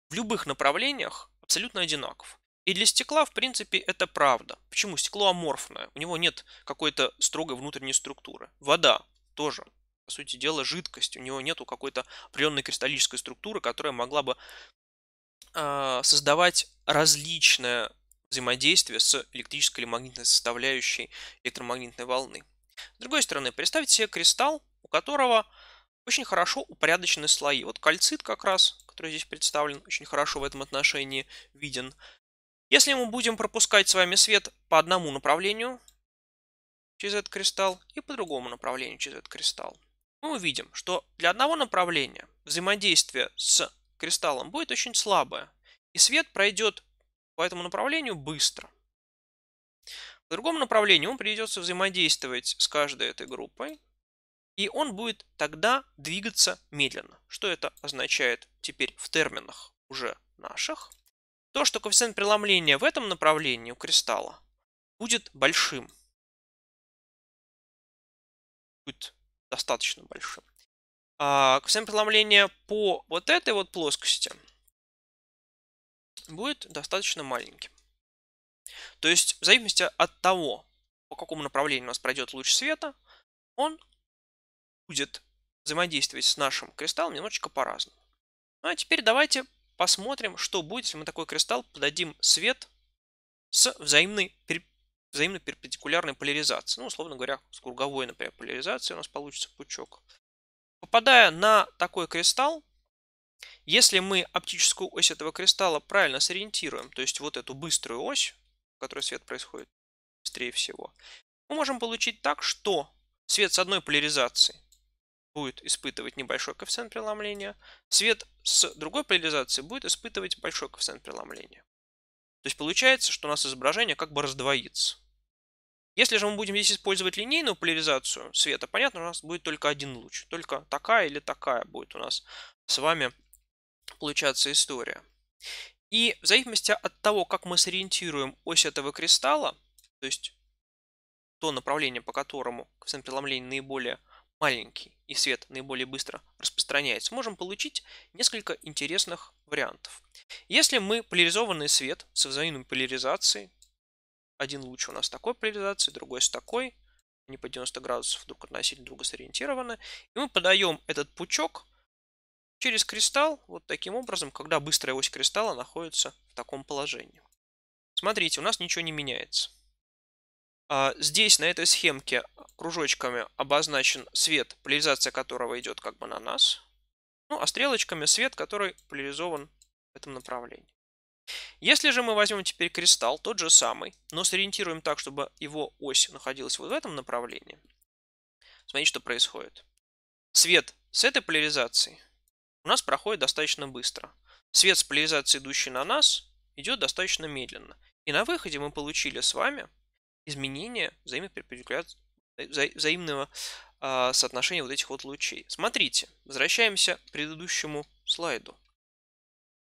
в любых направлениях абсолютно одинаков. И для стекла, в принципе, это правда. Почему? Стекло аморфное, у него нет какой-то строгой внутренней структуры. Вода тоже, по сути дела, жидкость, у него нету какой-то определенной кристаллической структуры, которая могла бы э, создавать различное взаимодействие с электрической или магнитной составляющей электромагнитной волны. С другой стороны, представьте себе кристалл, у которого очень хорошо упорядочены слои. Вот кальцит как раз, который здесь представлен, очень хорошо в этом отношении виден. Если мы будем пропускать с вами свет по одному направлению через этот кристалл и по другому направлению через этот кристалл, мы увидим, что для одного направления взаимодействие с кристаллом будет очень слабое, и свет пройдет по этому направлению быстро. В другом направлении он придется взаимодействовать с каждой этой группой, и он будет тогда двигаться медленно. Что это означает теперь в терминах уже наших? то, что коэффициент преломления в этом направлении у кристалла будет большим. Будет достаточно большим. А коэффициент преломления по вот этой вот плоскости будет достаточно маленьким. То есть в зависимости от того, по какому направлению у нас пройдет луч света, он будет взаимодействовать с нашим кристаллом немножечко по-разному. Ну а теперь давайте Посмотрим, что будет, если мы такой кристалл подадим свет с взаимной, пер... перпендикулярной поляризацией. Ну, условно говоря, с круговой, например, поляризацией у нас получится пучок. Попадая на такой кристалл, если мы оптическую ось этого кристалла правильно сориентируем, то есть вот эту быструю ось, в которой свет происходит быстрее всего, мы можем получить так, что свет с одной поляризацией будет испытывать небольшой коэффициент преломления. Свет с другой поляризации будет испытывать большой коэффициент преломления. То есть получается, что у нас изображение как бы раздвоится. Если же мы будем здесь использовать линейную поляризацию света, понятно, у нас будет только один луч. Только такая или такая будет у нас с вами получаться история. И в зависимости от того, как мы сориентируем ось этого кристалла, то есть то направление, по которому коэффициент преломления наиболее маленький, и свет наиболее быстро распространяется, можем получить несколько интересных вариантов. Если мы поляризованный свет со взаимной поляризацией, один луч у нас такой поляризации, другой с такой, они по 90 градусов друг относительно друга сориентированы, и мы подаем этот пучок через кристалл вот таким образом, когда быстрая ось кристалла находится в таком положении. Смотрите, у нас ничего не меняется. А, здесь на этой схемке кружочками обозначен свет, поляризация которого идет как бы на нас. Ну, а стрелочками свет, который поляризован в этом направлении. Если же мы возьмем теперь кристалл, тот же самый, но сориентируем так, чтобы его ось находилась вот в этом направлении, смотрите, что происходит. Свет с этой поляризацией у нас проходит достаточно быстро. Свет с поляризацией, идущий на нас, идет достаточно медленно. И на выходе мы получили с вами изменения взаимоперпендикуляр... вза... взаимного а, соотношения вот этих вот лучей. Смотрите, возвращаемся к предыдущему слайду.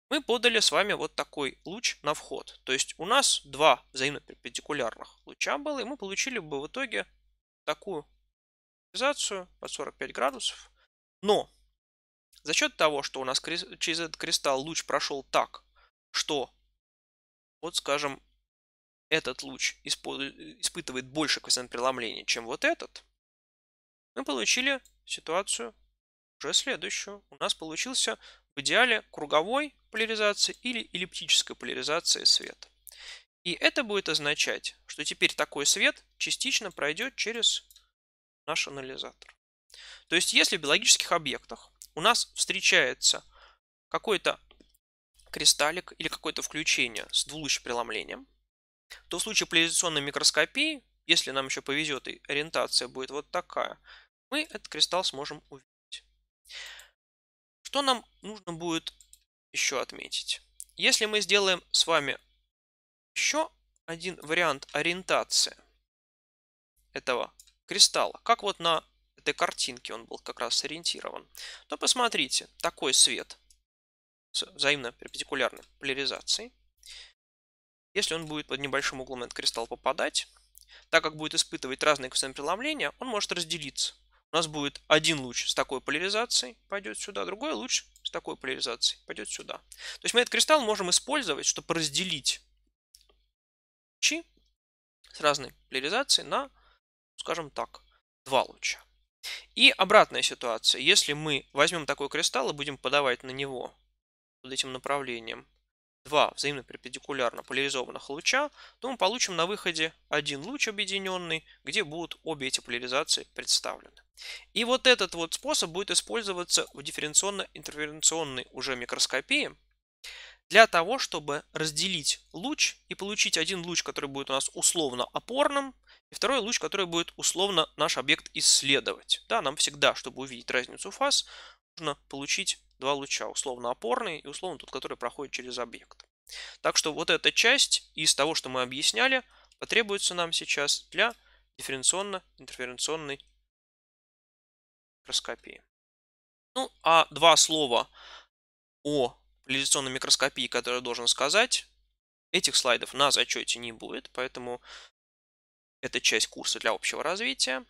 Мы подали с вами вот такой луч на вход. То есть у нас два взаимно перпендикулярных луча было, и мы получили бы в итоге такую поляризацию под 45 градусов. Но за счет того, что у нас через этот кристалл луч прошел так, что, вот скажем, этот луч э, испытывает больше коэффициент преломления, чем вот этот, мы получили ситуацию уже следующую. У нас получился в идеале круговой поляризации или эллиптической поляризации света. И это будет означать, что теперь такой свет частично пройдет через наш анализатор. То есть если в биологических объектах у нас встречается какой-то кристаллик или какое-то включение с двулучным преломлением, то в случае поляризационной микроскопии, если нам еще повезет и ориентация будет вот такая, мы этот кристалл сможем увидеть. Что нам нужно будет еще отметить? Если мы сделаем с вами еще один вариант ориентации этого кристалла, как вот на этой картинке он был как раз сориентирован, то посмотрите, такой свет с взаимно перпендикулярной поляризацией – если он будет под небольшим углом этот кристалл попадать, так как будет испытывать разные коэффициенты преломления, он может разделиться. У нас будет один луч с такой поляризацией, пойдет сюда, другой луч с такой поляризацией, пойдет сюда. То есть мы этот кристалл можем использовать, чтобы разделить лучи с разной поляризацией на, скажем так, два луча. И обратная ситуация. Если мы возьмем такой кристалл и будем подавать на него под этим направлением два взаимно перпендикулярно поляризованных луча, то мы получим на выходе один луч объединенный, где будут обе эти поляризации представлены. И вот этот вот способ будет использоваться в дифференционно-интерференционной уже микроскопии для того, чтобы разделить луч и получить один луч, который будет у нас условно опорным, и второй луч, который будет условно наш объект исследовать. Да, нам всегда, чтобы увидеть разницу фаз, нужно получить два луча, условно опорный и условно тот, который проходит через объект. Так что вот эта часть из того, что мы объясняли, потребуется нам сейчас для дифференционно-интерференционной микроскопии. Ну, а два слова о поляризационной микроскопии, которые я должен сказать, этих слайдов на зачете не будет, поэтому это часть курса для общего развития.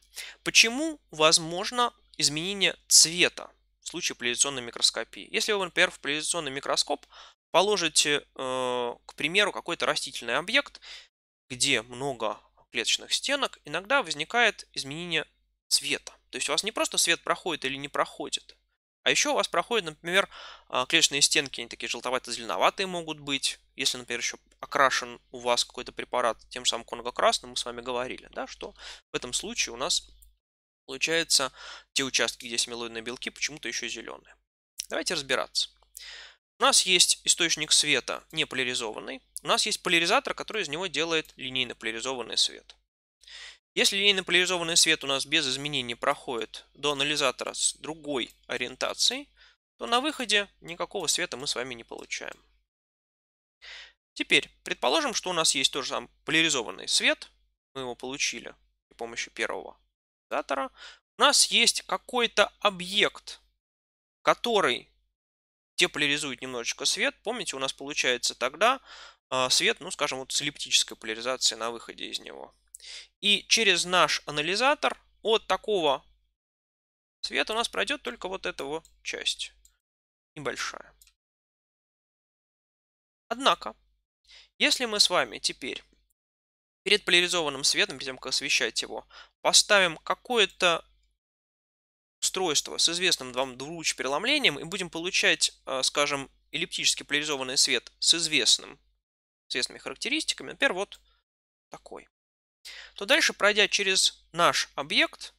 Почему возможно изменение цвета в случае поляризационной микроскопии. Если вы, например, в поляризационный микроскоп положите, э, к примеру, какой-то растительный объект, где много клеточных стенок, иногда возникает изменение цвета. То есть у вас не просто свет проходит или не проходит, а еще у вас проходят, например, а, клеточные стенки, они такие желтовато-зеленоватые могут быть. Если, например, еще окрашен у вас какой-то препарат тем же самым конго-красным, мы с вами говорили, да, что в этом случае у нас Получается, те участки, где смелоидные белки, почему-то еще зеленые. Давайте разбираться. У нас есть источник света неполяризованный. У нас есть поляризатор, который из него делает линейно поляризованный свет. Если линейно поляризованный свет у нас без изменений проходит до анализатора с другой ориентацией, то на выходе никакого света мы с вами не получаем. Теперь, предположим, что у нас есть тоже сам поляризованный свет. Мы его получили при помощи первого анализатора, у нас есть какой-то объект, который теплоризует немножечко свет. Помните, у нас получается тогда а, свет, ну, скажем, вот с эллиптической поляризацией на выходе из него. И через наш анализатор от такого света у нас пройдет только вот эта вот часть. Небольшая. Однако, если мы с вами теперь Перед поляризованным светом, перед тем, как освещать его, поставим какое-то устройство с известным вам двуруч переломлением и будем получать, а, скажем, эллиптически поляризованный свет с известным, известными характеристиками, например, вот такой, то дальше, пройдя через наш объект,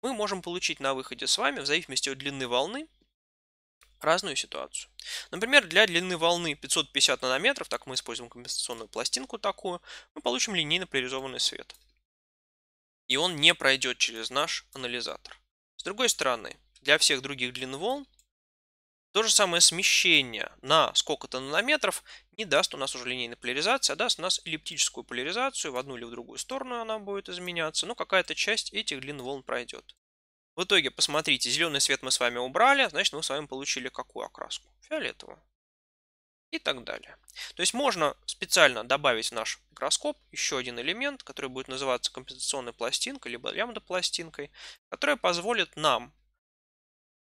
мы можем получить на выходе с вами, в зависимости от длины волны, разную ситуацию. Например, для длины волны 550 нанометров, так мы используем компенсационную пластинку такую, мы получим линейно поляризованный свет. И он не пройдет через наш анализатор. С другой стороны, для всех других длин волн то же самое смещение на сколько-то нанометров не даст у нас уже линейной поляризации, а даст у нас эллиптическую поляризацию. В одну или в другую сторону она будет изменяться, но какая-то часть этих длин волн пройдет. В итоге, посмотрите, зеленый свет мы с вами убрали, значит мы с вами получили какую окраску? Фиолетовую. И так далее. То есть можно специально добавить в наш микроскоп еще один элемент, который будет называться компенсационной пластинкой, либо лямбда-пластинкой, которая позволит нам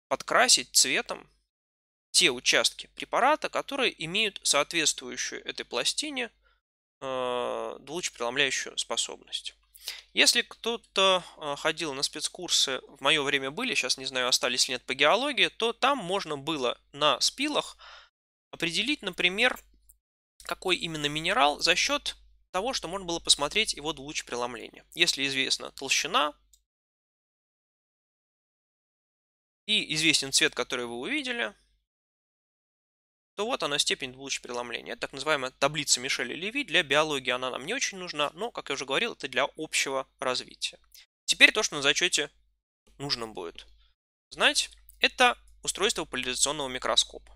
подкрасить цветом те участки препарата, которые имеют соответствующую этой пластине э, двулучепреломляющую способность. Если кто-то а, ходил на спецкурсы, в мое время были, сейчас не знаю, остались ли нет по геологии, то там можно было на спилах определить, например, какой именно минерал за счет того, что можно было посмотреть его луч преломления. Если известна толщина и известен цвет, который вы увидели, то вот она степень двулучной преломления. Это так называемая таблица Мишеля Леви. Для биологии она нам не очень нужна, но, как я уже говорил, это для общего развития. Теперь то, что на зачете нужно будет знать, это устройство поляризационного микроскопа.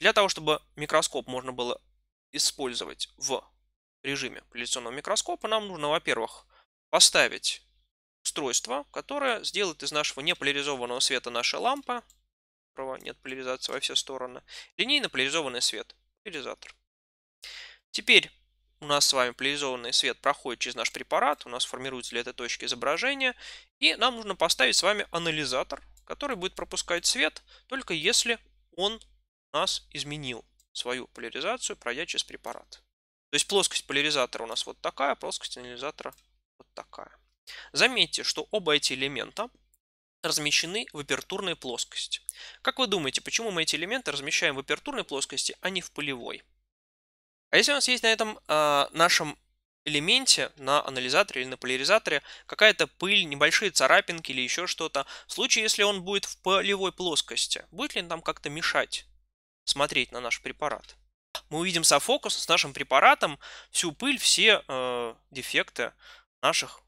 Для того, чтобы микроскоп можно было использовать в режиме поляризационного микроскопа, нам нужно, во-первых, поставить устройство, которое сделает из нашего неполяризованного света наша лампа справа нет поляризации во все стороны. Линейно поляризованный свет. Поляризатор. Теперь у нас с вами поляризованный свет проходит через наш препарат, у нас формируется для этой точки изображение, и нам нужно поставить с вами анализатор, который будет пропускать свет, только если он у нас изменил свою поляризацию, пройдя через препарат. То есть плоскость поляризатора у нас вот такая, плоскость анализатора вот такая. Заметьте, что оба эти элемента – размещены в апертурной плоскости. Как вы думаете, почему мы эти элементы размещаем в апертурной плоскости, а не в полевой? А если у нас есть на этом э, нашем элементе, на анализаторе или на поляризаторе какая-то пыль, небольшие царапинки или еще что-то, в случае, если он будет в полевой плоскости, будет ли он там как-то мешать смотреть на наш препарат? Мы увидим софокус с нашим препаратом, всю пыль, все э, дефекты наших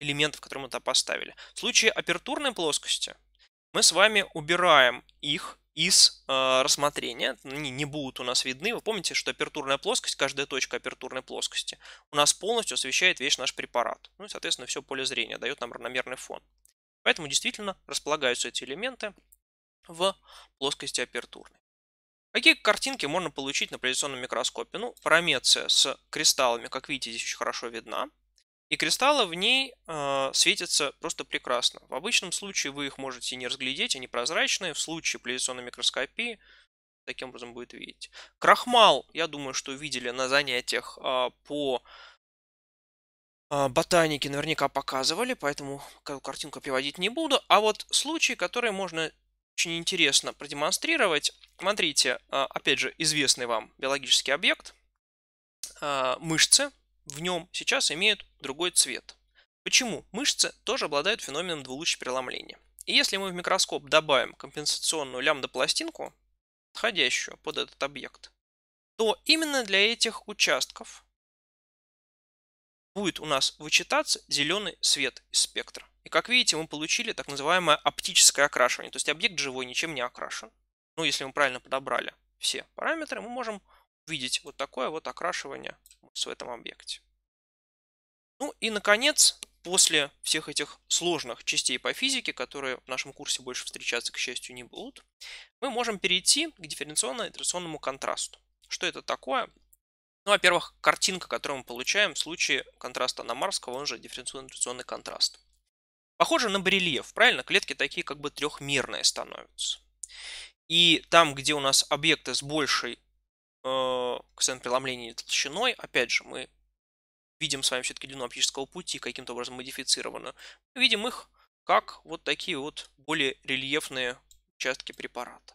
элементов, которые мы туда поставили. В случае апертурной плоскости мы с вами убираем их из э, рассмотрения. Они не будут у нас видны. Вы помните, что апертурная плоскость, каждая точка апертурной плоскости у нас полностью освещает весь наш препарат. Ну и, соответственно, все поле зрения дает нам равномерный фон. Поэтому действительно располагаются эти элементы в плоскости апертурной. Какие картинки можно получить на позиционном микроскопе? Ну, парамеция с кристаллами, как видите, здесь очень хорошо видна. И кристаллы в ней э, светятся просто прекрасно. В обычном случае вы их можете не разглядеть, они прозрачные. В случае плевизионной микроскопии таким образом будет видеть. Крахмал, я думаю, что видели на занятиях э, по э, ботанике, наверняка показывали, поэтому картинку приводить не буду. А вот случаи, которые можно очень интересно продемонстрировать. Смотрите, э, опять же, известный вам биологический объект, э, мышцы, в нем сейчас имеют другой цвет. Почему? Мышцы тоже обладают феноменом двулучия преломления. И если мы в микроскоп добавим компенсационную лямбда-пластинку, подходящую под этот объект, то именно для этих участков будет у нас вычитаться зеленый свет из спектра. И как видите, мы получили так называемое оптическое окрашивание. То есть объект живой ничем не окрашен. Ну, если мы правильно подобрали все параметры, мы можем увидеть вот такое вот окрашивание performance в этом объекте. Ну и, наконец, после всех этих сложных частей по физике, которые в нашем курсе больше встречаться, к счастью, не будут, мы можем перейти к дифференциально-итерационному контрасту. Что это такое? Ну, во-первых, картинка, которую мы получаем в случае контраста Намарского, он же дифференциально-итерационный контраст. Похоже на барельеф, правильно? Клетки такие как бы трехмерные становятся. И там, где у нас объекты с большей Э, коэффициент преломления толщиной, опять же, мы видим с вами все-таки длину оптического пути, каким-то образом модифицировано. Мы видим их как вот такие вот более рельефные участки препарата.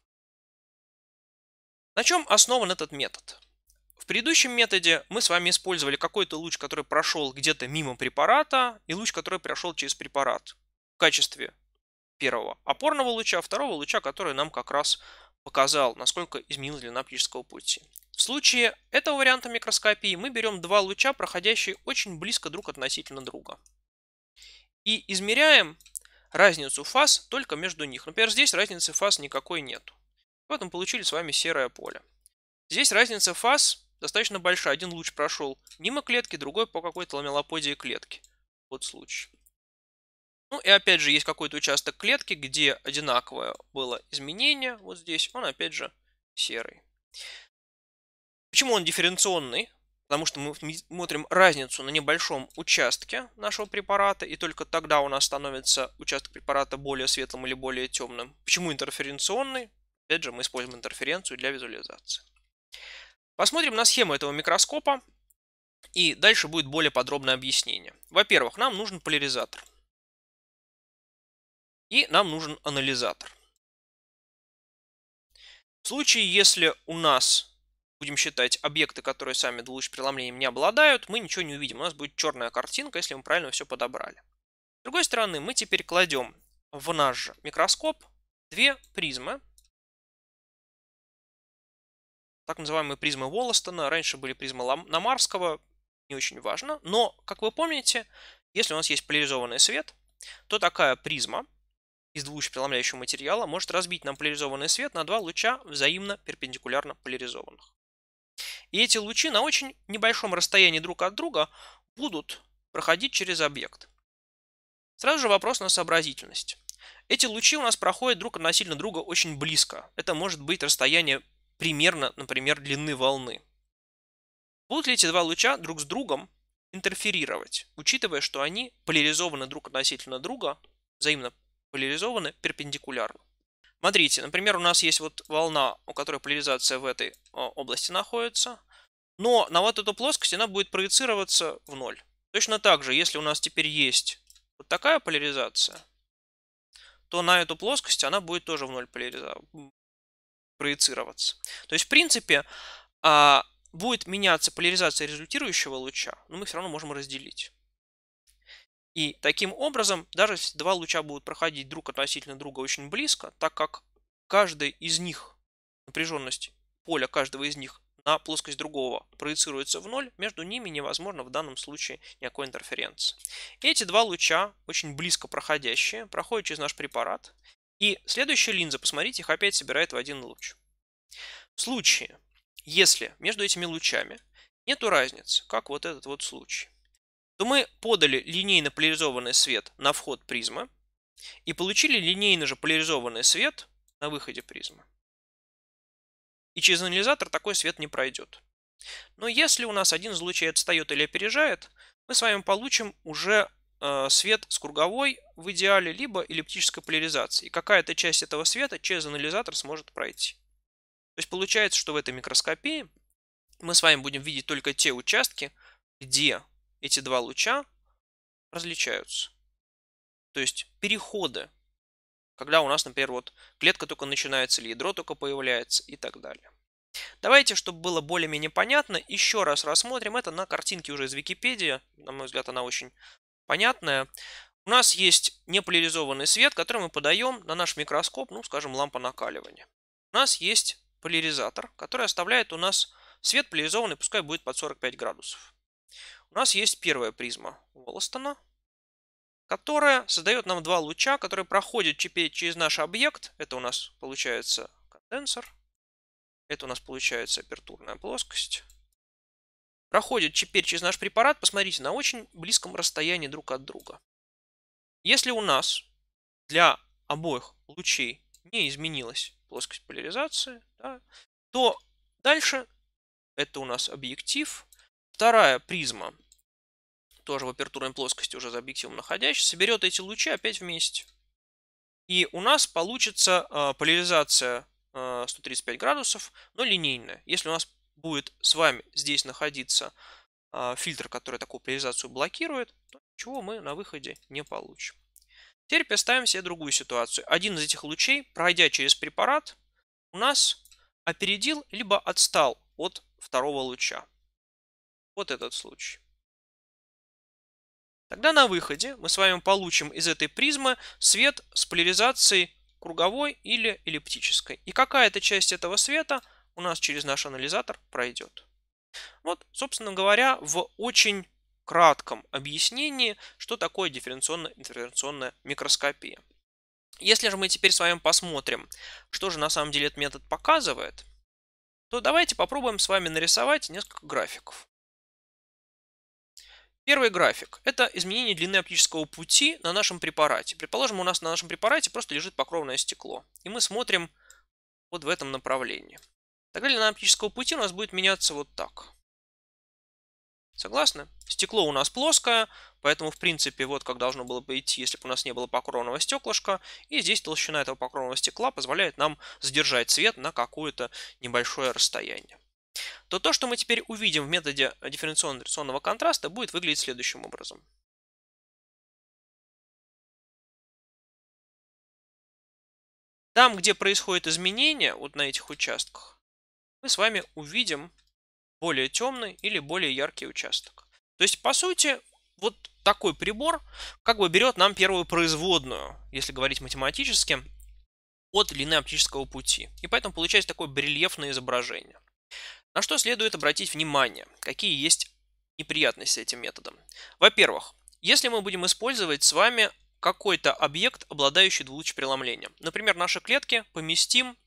На чем основан этот метод? В предыдущем методе мы с вами использовали какой-то луч, который прошел где-то мимо препарата, и луч, который прошел через препарат в качестве первого опорного луча, второго луча, который нам как раз показал, насколько изменилась длина оптического пути. В случае этого варианта микроскопии мы берем два луча, проходящие очень близко друг относительно друга. И измеряем разницу фаз только между них. Например, здесь разницы фаз никакой нет. Поэтому получили с вами серое поле. Здесь разница фаз достаточно большая. Один луч прошел мимо клетки, другой по какой-то ламелоподии клетки. Вот случай. Ну и опять же есть какой-то участок клетки, где одинаковое было изменение. Вот здесь он опять же серый. Почему он дифференционный? Потому что мы смотрим разницу на небольшом участке нашего препарата, и только тогда у нас становится участок препарата более светлым или более темным. Почему интерференционный? Опять же, мы используем интерференцию для визуализации. Посмотрим на схему этого микроскопа, и дальше будет более подробное объяснение. Во-первых, нам нужен поляризатор. И нам нужен анализатор. В случае, если у нас будем считать объекты, которые сами двулучным преломлением не обладают, мы ничего не увидим. У нас будет черная картинка, если мы правильно все подобрали. С другой стороны, мы теперь кладем в наш микроскоп две призмы. Так называемые призмы Волластона. Раньше были призмы Намарского. Не очень важно. Но, как вы помните, если у нас есть поляризованный свет, то такая призма из двух преломляющего материала может разбить нам поляризованный свет на два луча взаимно перпендикулярно поляризованных. И эти лучи на очень небольшом расстоянии друг от друга будут проходить через объект. Сразу же вопрос на сообразительность. Эти лучи у нас проходят друг относительно друга очень близко. Это может быть расстояние примерно, например, длины волны. Будут ли эти два луча друг с другом интерферировать, учитывая, что они поляризованы друг относительно друга, взаимно поляризованы перпендикулярно. Смотрите, например, у нас есть вот волна, у которой поляризация в этой а, области находится, но на вот эту плоскость она будет проецироваться в ноль. Точно так же, если у нас теперь есть вот такая поляризация, то на эту плоскость она будет тоже в ноль поляриза... проецироваться. То есть, в принципе, а, будет меняться поляризация результирующего луча, но мы все равно можем разделить. И таким образом даже два луча будут проходить друг относительно друга очень близко, так как каждый из них, напряженность поля каждого из них на плоскость другого проецируется в ноль, между ними невозможно в данном случае никакой интерференции. Эти два луча, очень близко проходящие, проходят через наш препарат, и следующая линза, посмотрите, их опять собирает в один луч. В случае, если между этими лучами нету разницы, как вот этот вот случай, то мы подали линейно поляризованный свет на вход призмы и получили линейно же поляризованный свет на выходе призмы. И через анализатор такой свет не пройдет. Но если у нас один из лучей отстает или опережает, мы с вами получим уже э, свет с круговой в идеале, либо эллиптической поляризации. Какая-то часть этого света через анализатор сможет пройти. То есть получается, что в этой микроскопии мы с вами будем видеть только те участки, где эти два луча различаются. То есть переходы, когда у нас, например, вот клетка только начинается или ядро только появляется и так далее. Давайте, чтобы было более-менее понятно, еще раз рассмотрим это на картинке уже из Википедии. На мой взгляд, она очень понятная. У нас есть неполяризованный свет, который мы подаем на наш микроскоп, ну, скажем, лампа накаливания. У нас есть поляризатор, который оставляет у нас свет поляризованный, пускай будет под 45 градусов у нас есть первая призма Волостона, которая создает нам два луча, которые проходят теперь через наш объект. Это у нас получается конденсор. Это у нас получается апертурная плоскость. Проходят теперь через наш препарат, посмотрите, на очень близком расстоянии друг от друга. Если у нас для обоих лучей не изменилась плоскость поляризации, да, то дальше это у нас объектив. Вторая призма тоже в апертурной плоскости уже за объективом находящийся, соберет эти лучи опять вместе. И у нас получится э, поляризация э, а, 135 градусов, но линейная. Если у нас будет с вами здесь находиться э, фильтр, который такую поляризацию блокирует, то ничего мы на выходе не получим. Теперь представим себе другую ситуацию. Один из этих лучей, пройдя через препарат, у нас опередил либо отстал от второго луча. Вот этот случай. Тогда на выходе мы с вами получим из этой призмы свет с поляризацией круговой или эллиптической. И какая-то часть этого света у нас через наш анализатор пройдет. Вот, собственно говоря, в очень кратком объяснении, что такое дифференционная интерференционная микроскопия. Если же мы теперь с вами посмотрим, что же на самом деле этот метод показывает, то давайте попробуем с вами нарисовать несколько графиков. Первый график – это изменение длины оптического пути на нашем препарате. Предположим, у нас на нашем препарате просто лежит покровное стекло, и мы смотрим вот в этом направлении. Тогда длина оптического пути у нас будет меняться вот так. Согласны? Стекло у нас плоское, поэтому, в принципе, вот как должно было бы идти, если бы у нас не было покровного стеклышка. И здесь толщина этого покровного стекла позволяет нам задержать свет на какое-то небольшое расстояние то то, что мы теперь увидим в методе дифференционного контраста, будет выглядеть следующим образом. Там, где происходит изменение, вот на этих участках, мы с вами увидим более темный или более яркий участок. То есть, по сути, вот такой прибор как бы берет нам первую производную, если говорить математически, от длины оптического пути. И поэтому получается такое брельефное изображение. На что следует обратить внимание, какие есть неприятности с этим методом. Во-первых, если мы будем использовать с вами какой-то объект, обладающий двулучепреломлением, например, наши клетки поместим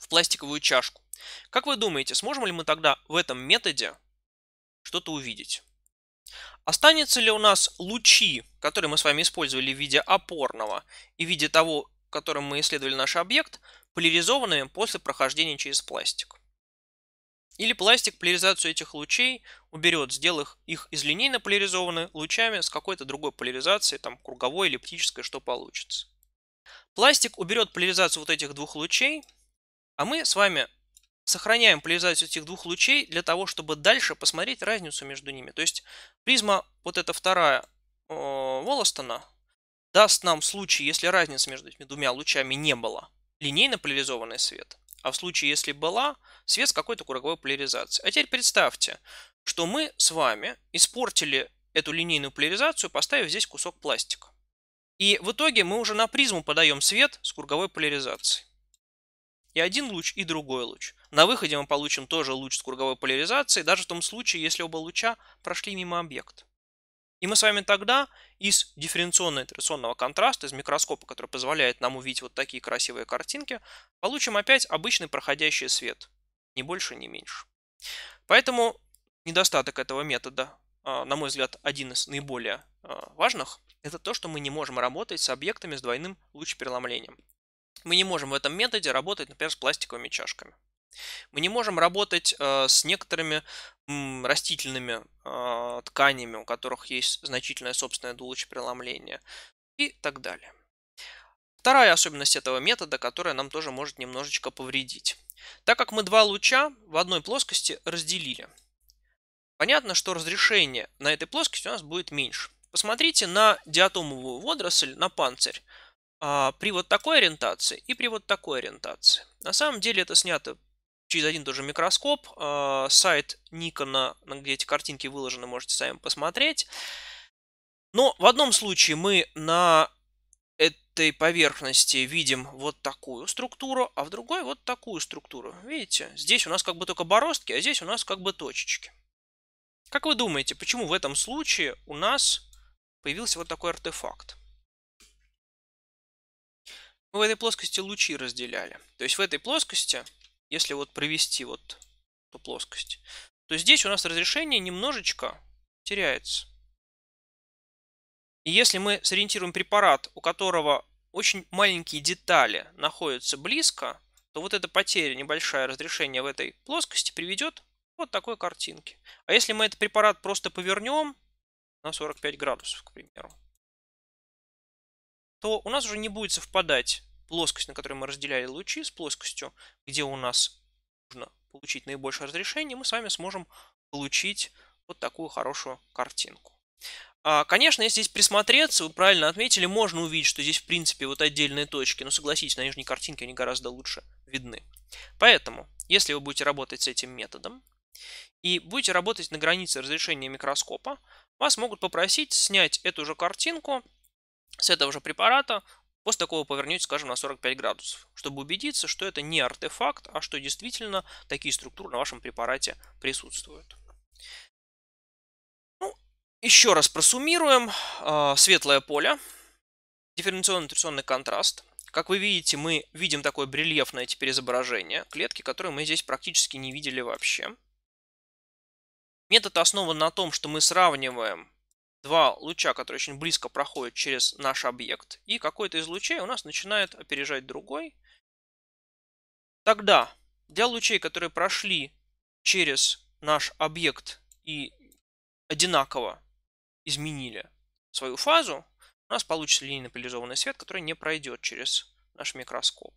в пластиковую чашку. Как вы думаете, сможем ли мы тогда в этом методе что-то увидеть? Останется ли у нас лучи, которые мы с вами использовали в виде опорного и в виде того, которым мы исследовали наш объект, поляризованными после прохождения через пластик? Или пластик поляризацию этих лучей уберет, сделав их из линейно поляризованными лучами с какой-то другой поляризацией, там круговой, или эллиптической, что получится. Пластик уберет поляризацию вот этих двух лучей, а мы с вами сохраняем поляризацию этих двух лучей для того, чтобы дальше посмотреть разницу между ними. То есть призма, вот эта вторая э, Волостона, даст нам случай, если разницы между этими двумя лучами не было, линейно поляризованный свет а в случае, если была, свет с какой-то круговой поляризацией. А теперь представьте, что мы с вами испортили эту линейную поляризацию, поставив здесь кусок пластика. И в итоге мы уже на призму подаем свет с круговой поляризацией. И один луч, и другой луч. На выходе мы получим тоже луч с круговой поляризацией, даже в том случае, если оба луча прошли мимо объекта. И мы с вами тогда из дифференционно-итерационного контраста, из микроскопа, который позволяет нам увидеть вот такие красивые картинки, получим опять обычный проходящий свет. Ни больше, ни меньше. Поэтому недостаток этого метода, а, на мой взгляд, один из наиболее а, важных, это то, что мы не можем работать с объектами с двойным лучепереломлением. Мы не можем в этом методе работать, например, с пластиковыми чашками. Мы не можем работать э, с некоторыми растительными э, тканями, у которых есть значительное собственное дулочепреломление и так далее. Вторая особенность этого метода, которая нам тоже может немножечко повредить. Так как мы два луча в одной плоскости разделили, понятно, что разрешение на этой плоскости у нас будет меньше. Посмотрите на диатомовую водоросль, на панцирь а, при вот такой ориентации и при вот такой ориентации. На самом деле это снято через один тоже микроскоп. Э, сайт Nikon, где эти картинки выложены, можете сами посмотреть. Но в одном случае мы на этой поверхности видим вот такую структуру, а в другой вот такую структуру. Видите, здесь у нас как бы только бороздки, а здесь у нас как бы точечки. Как вы думаете, почему в этом случае у нас появился вот такой артефакт? Мы в этой плоскости лучи разделяли. То есть в этой плоскости если вот провести вот эту плоскость, то здесь у нас разрешение немножечко теряется. И если мы сориентируем препарат, у которого очень маленькие детали находятся близко, то вот эта потеря, небольшая разрешение в этой плоскости приведет к вот такой картинке. А если мы этот препарат просто повернем на 45 градусов, к примеру, то у нас уже не будет совпадать плоскость, на которой мы разделяли лучи, с плоскостью, где у нас нужно получить наибольшее разрешение, мы с вами сможем получить вот такую хорошую картинку. А, конечно, если здесь присмотреться, вы правильно отметили, можно увидеть, что здесь в принципе вот отдельные точки, но согласитесь, на нижней картинке они гораздо лучше видны. Поэтому, если вы будете работать с этим методом и будете работать на границе разрешения микроскопа, вас могут попросить снять эту же картинку с этого же препарата После такого повернете, скажем, на 45 градусов, чтобы убедиться, что это не артефакт, а что действительно такие структуры на вашем препарате присутствуют. Ну, еще раз просуммируем. А, светлое поле, дифференционный нутриционный контраст. Как вы видите, мы видим такое брельефное теперь изображение клетки, которые мы здесь практически не видели вообще. Метод основан на том, что мы сравниваем два луча, которые очень близко проходят через наш объект, и какой-то из лучей у нас начинает опережать другой. Тогда для лучей, которые прошли через наш объект и одинаково изменили свою фазу, у нас получится линейно поляризованный свет, который не пройдет через наш микроскоп.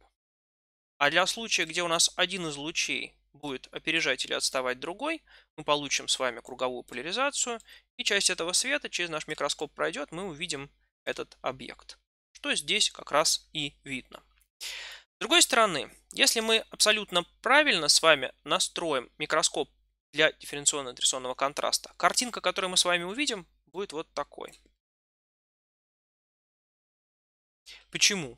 А для случая, где у нас один из лучей будет опережать или отставать другой, мы получим с вами круговую поляризацию, и часть этого света через наш микроскоп пройдет, мы увидим этот объект, что здесь как раз и видно. С другой стороны, если мы абсолютно правильно с вами настроим микроскоп для дифференциально-аттракционного контраста, картинка, которую мы с вами увидим, будет вот такой. Почему?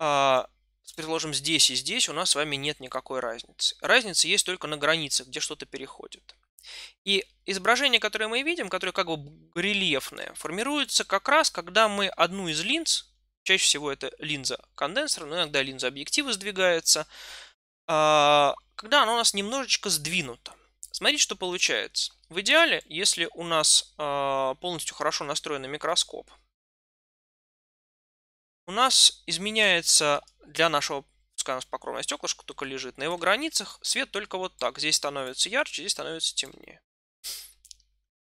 А, предложим здесь и здесь, у нас с вами нет никакой разницы. Разница есть только на границе, где что-то переходит. И изображение, которое мы видим, которое как бы рельефное, формируется как раз, когда мы одну из линз, чаще всего это линза конденсора, но иногда линза объектива сдвигается, а, когда она у нас немножечко сдвинута. Смотрите, что получается. В идеале, если у нас а, полностью хорошо настроенный микроскоп, у нас изменяется для нашего пускай у нас покровное стеклышко только лежит. На его границах свет только вот так. Здесь становится ярче, здесь становится темнее.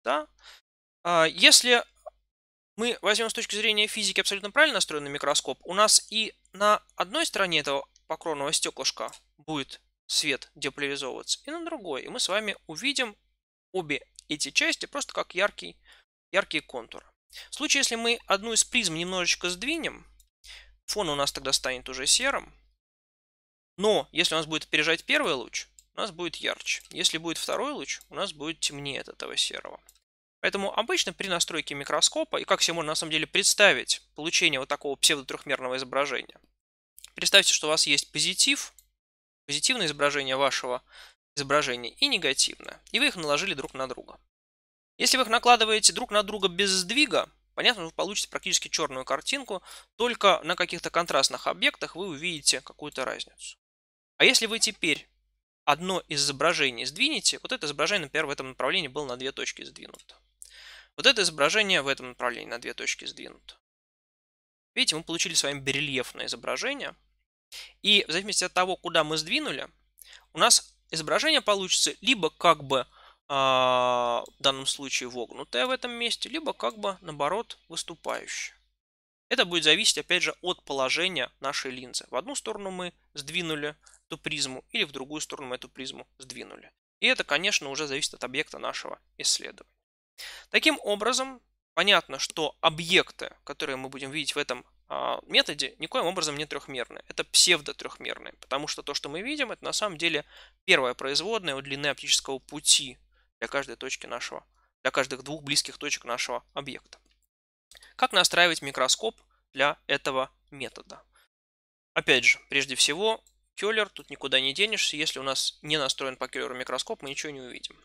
Да? А, если мы возьмем с точки зрения физики абсолютно правильно настроенный микроскоп, у нас и на одной стороне этого покровного стеклышка будет свет деполяризовываться, и на другой. И мы с вами увидим обе эти части просто как яркий, яркий контур. В случае, если мы одну из призм немножечко сдвинем, Фон у нас тогда станет уже серым. Но если у нас будет опережать первый луч, у нас будет ярче. Если будет второй луч, у нас будет темнее от этого серого. Поэтому обычно при настройке микроскопа, и как себе можно на самом деле представить получение вот такого псевдотрехмерного изображения, представьте, что у вас есть позитив, позитивное изображение вашего изображения и негативное, и вы их наложили друг на друга. Если вы их накладываете друг на друга без сдвига, понятно, вы получите практически черную картинку, только на каких-то контрастных объектах вы увидите какую-то разницу. А если вы теперь одно из изображений сдвинете, вот это изображение, например, в этом направлении было на две точки сдвинуто. Вот это изображение в этом направлении на две точки сдвинуто. Видите, мы получили с вами барельефное изображение. И в зависимости от того, куда мы сдвинули, у нас изображение получится либо как бы а, в данном случае вогнутая в этом месте, либо как бы наоборот выступающая. Это будет зависеть, опять же, от положения нашей линзы. В одну сторону мы сдвинули эту призму, или в другую сторону мы эту призму сдвинули. И это, конечно, уже зависит от объекта нашего исследования. Таким образом, понятно, что объекты, которые мы будем видеть в этом а, методе, никоим образом не трехмерные. Это псевдо-трехмерные, потому что то, что мы видим, это на самом деле первая производная у длины оптического пути для каждой точки нашего, для каждых двух близких точек нашего объекта. Как настраивать микроскоп для этого метода? Опять же, прежде всего, Келлер, тут никуда не денешься. Если у нас не настроен по Келлеру микроскоп, мы ничего не увидим.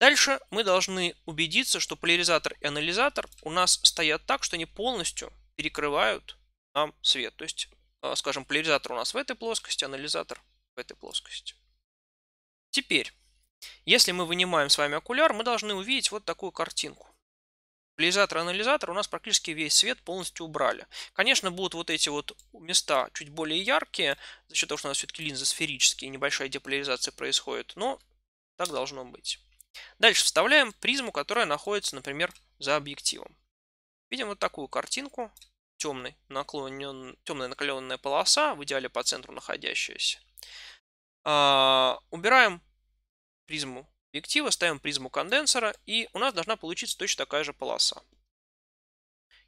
Дальше мы должны убедиться, что поляризатор и анализатор у нас стоят так, что они полностью перекрывают нам свет. То есть, э, скажем, поляризатор у нас в этой плоскости, анализатор в этой плоскости. Теперь если мы вынимаем с вами окуляр, мы должны увидеть вот такую картинку. Поляризатор-анализатор у нас практически весь свет полностью убрали. Конечно, будут вот эти вот места чуть более яркие, за счет того, что у нас все-таки линзы сферические, небольшая деполяризация происходит, но так должно быть. Дальше вставляем призму, которая находится, например, за объективом. Видим вот такую картинку. Темный наклонен, темная накаленная полоса, в идеале по центру находящаяся. А, убираем призму объектива, ставим призму конденсора, и у нас должна получиться точно такая же полоса.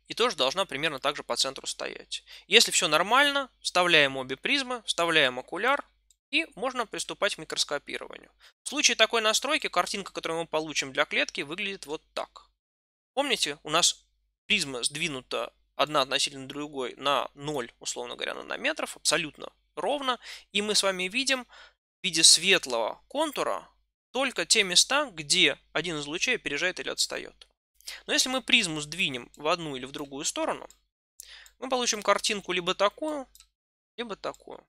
И тоже должна примерно так же по центру стоять. Если все нормально, вставляем обе призмы, вставляем окуляр, и можно приступать к микроскопированию. В случае такой настройки картинка, которую мы получим для клетки, выглядит вот так. Помните, у нас призма сдвинута одна относительно другой на 0, условно говоря, нанометров, абсолютно ровно. И мы с вами видим в виде светлого контура только те места, где один из лучей опережает или отстает. Но если мы призму сдвинем в одну или в другую сторону, мы получим картинку либо такую, либо такую.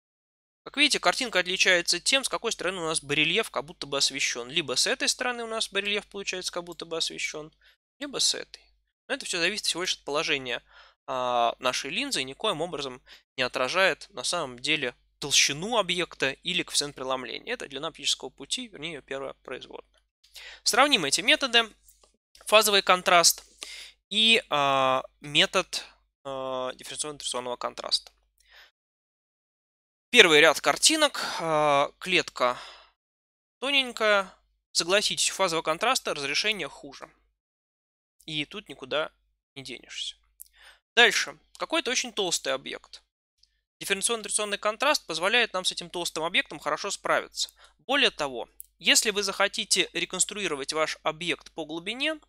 Как видите, картинка отличается тем, с какой стороны у нас барельеф как будто бы освещен. Либо с этой стороны у нас барельеф получается как будто бы освещен, либо с этой. Но это все зависит всего лишь от положения а, нашей линзы и никоим образом не отражает на самом деле толщину объекта или коэффициент преломления. Это длина оптического пути, вернее, ее первая производная. Сравним эти методы. Фазовый контраст и э, метод э, а, дифференционно-интерационного контраста. Первый ряд картинок. Э, клетка тоненькая. Согласитесь, у фазового контраста разрешение хуже. И тут никуда не денешься. Дальше. Какой-то очень толстый объект – Дифференционный традиционный контраст позволяет нам с этим толстым объектом хорошо справиться. Более того, если вы захотите реконструировать ваш объект по глубине,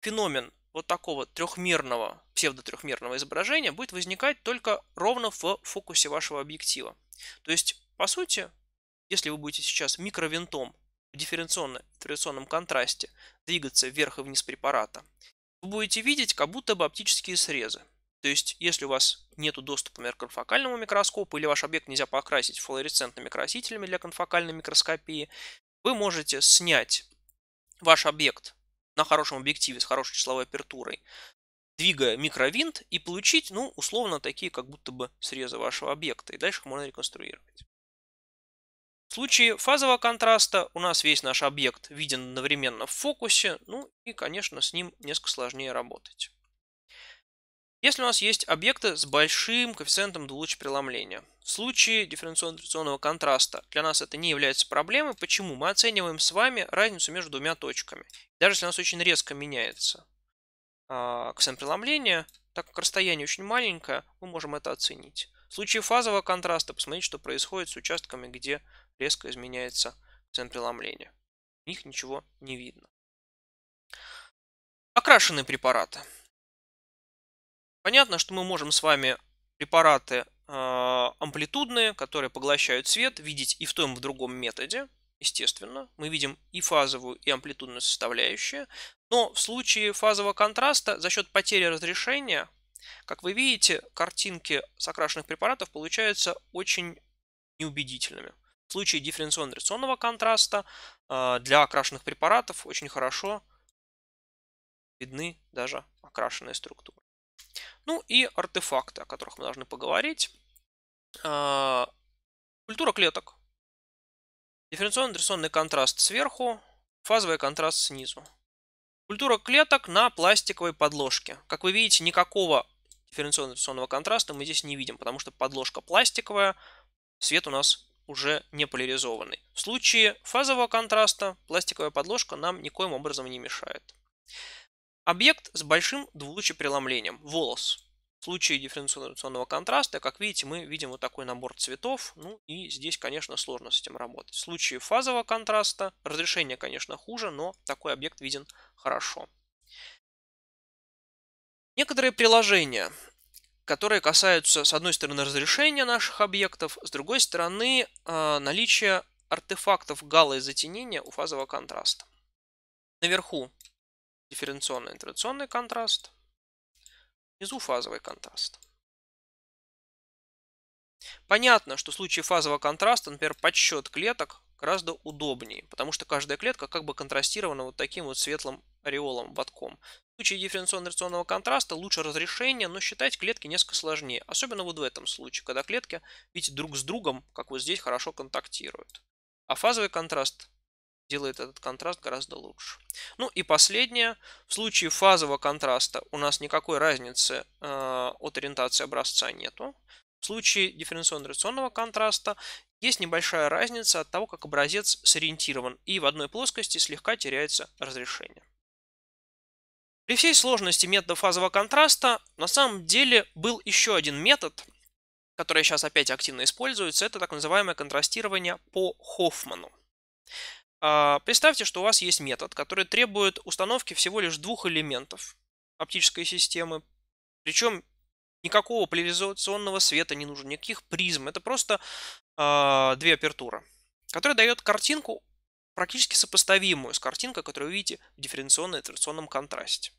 феномен вот такого трехмерного, псевдотрехмерного изображения будет возникать только ровно в фокусе вашего объектива. То есть, по сути, если вы будете сейчас микровинтом в дифференционно-традиционном контрасте двигаться вверх и вниз препарата, вы будете видеть как будто бы оптические срезы. То есть, если у вас нет доступа, например, к конфокальному микроскопу или ваш объект нельзя покрасить флуоресцентными красителями для конфокальной микроскопии, вы можете снять ваш объект на хорошем объективе с хорошей числовой апертурой, двигая микровинт и получить, ну, условно, такие как будто бы срезы вашего объекта. И дальше их можно реконструировать. В случае фазового контраста у нас весь наш объект виден одновременно в фокусе, ну и, конечно, с ним несколько сложнее работать. Если у нас есть объекты с большим коэффициентом двулучия преломления, в случае дифференциационного контраста для нас это не является проблемой. Почему? Мы оцениваем с вами разницу между двумя точками. Даже если у нас очень резко меняется а, коэффициент преломления, так как расстояние очень маленькое, мы можем это оценить. В случае фазового контраста посмотреть, что происходит с участками, где резко изменяется коэффициент преломления. У них ничего не видно. Окрашенные препараты. Понятно, что мы можем с вами препараты а, амплитудные, которые поглощают свет, видеть и в том, и в другом методе, естественно. Мы видим и фазовую, и амплитудную составляющие. Но в случае фазового контраста за счет потери разрешения, как вы видите, картинки с окрашенных препаратов получаются очень неубедительными. В случае дифференционно-реакционного контраста а, для окрашенных препаратов очень хорошо видны даже окрашенные структуры. Ну и артефакты, о которых мы должны поговорить. А, культура клеток. Дифференционный дифференционный контраст сверху, фазовый контраст снизу. Культура клеток на пластиковой подложке. Как вы видите, никакого дифференционного дифференционного контраста мы здесь не видим, потому что подложка пластиковая, свет у нас уже не поляризованный. В случае фазового контраста пластиковая подложка нам никоим образом не мешает. Объект с большим двулучепреломлением, волос. В случае дифференционного контраста, как видите, мы видим вот такой набор цветов. Ну и здесь, конечно, сложно с этим работать. В случае фазового контраста разрешение, конечно, хуже, но такой объект виден хорошо. Некоторые приложения, которые касаются, с одной стороны, разрешения наших объектов, с другой стороны, э, наличия артефактов гала и затенения у фазового контраста. Наверху Дифференционно-интерационный контраст. Внизу фазовый контраст. Понятно, что в случае фазового контраста, например, подсчет клеток гораздо удобнее, потому что каждая клетка как бы контрастирована вот таким вот светлым ореолом, ботком. В случае дифференционно-рационного контраста лучше разрешение, но считать клетки несколько сложнее. Особенно вот в этом случае, когда клетки, видите, друг с другом, как вот здесь, хорошо контактируют. А фазовый контраст делает этот контраст гораздо лучше. Ну и последнее. В случае фазового контраста у нас никакой разницы э, от ориентации образца нету. В случае дифференционно-рационного контраста есть небольшая разница от того, как образец сориентирован и в одной плоскости слегка теряется разрешение. При всей сложности метода фазового контраста на самом деле был еще один метод, который сейчас опять активно используется, это так называемое контрастирование по Хоффману. А, представьте, что у вас есть метод, который требует установки всего лишь двух элементов оптической системы. Причем никакого поляризационного света не нужно, никаких призм. Это просто э, две апертуры, которая дает картинку практически сопоставимую с картинкой, которую вы видите в дифференционно-итерационном контрасте.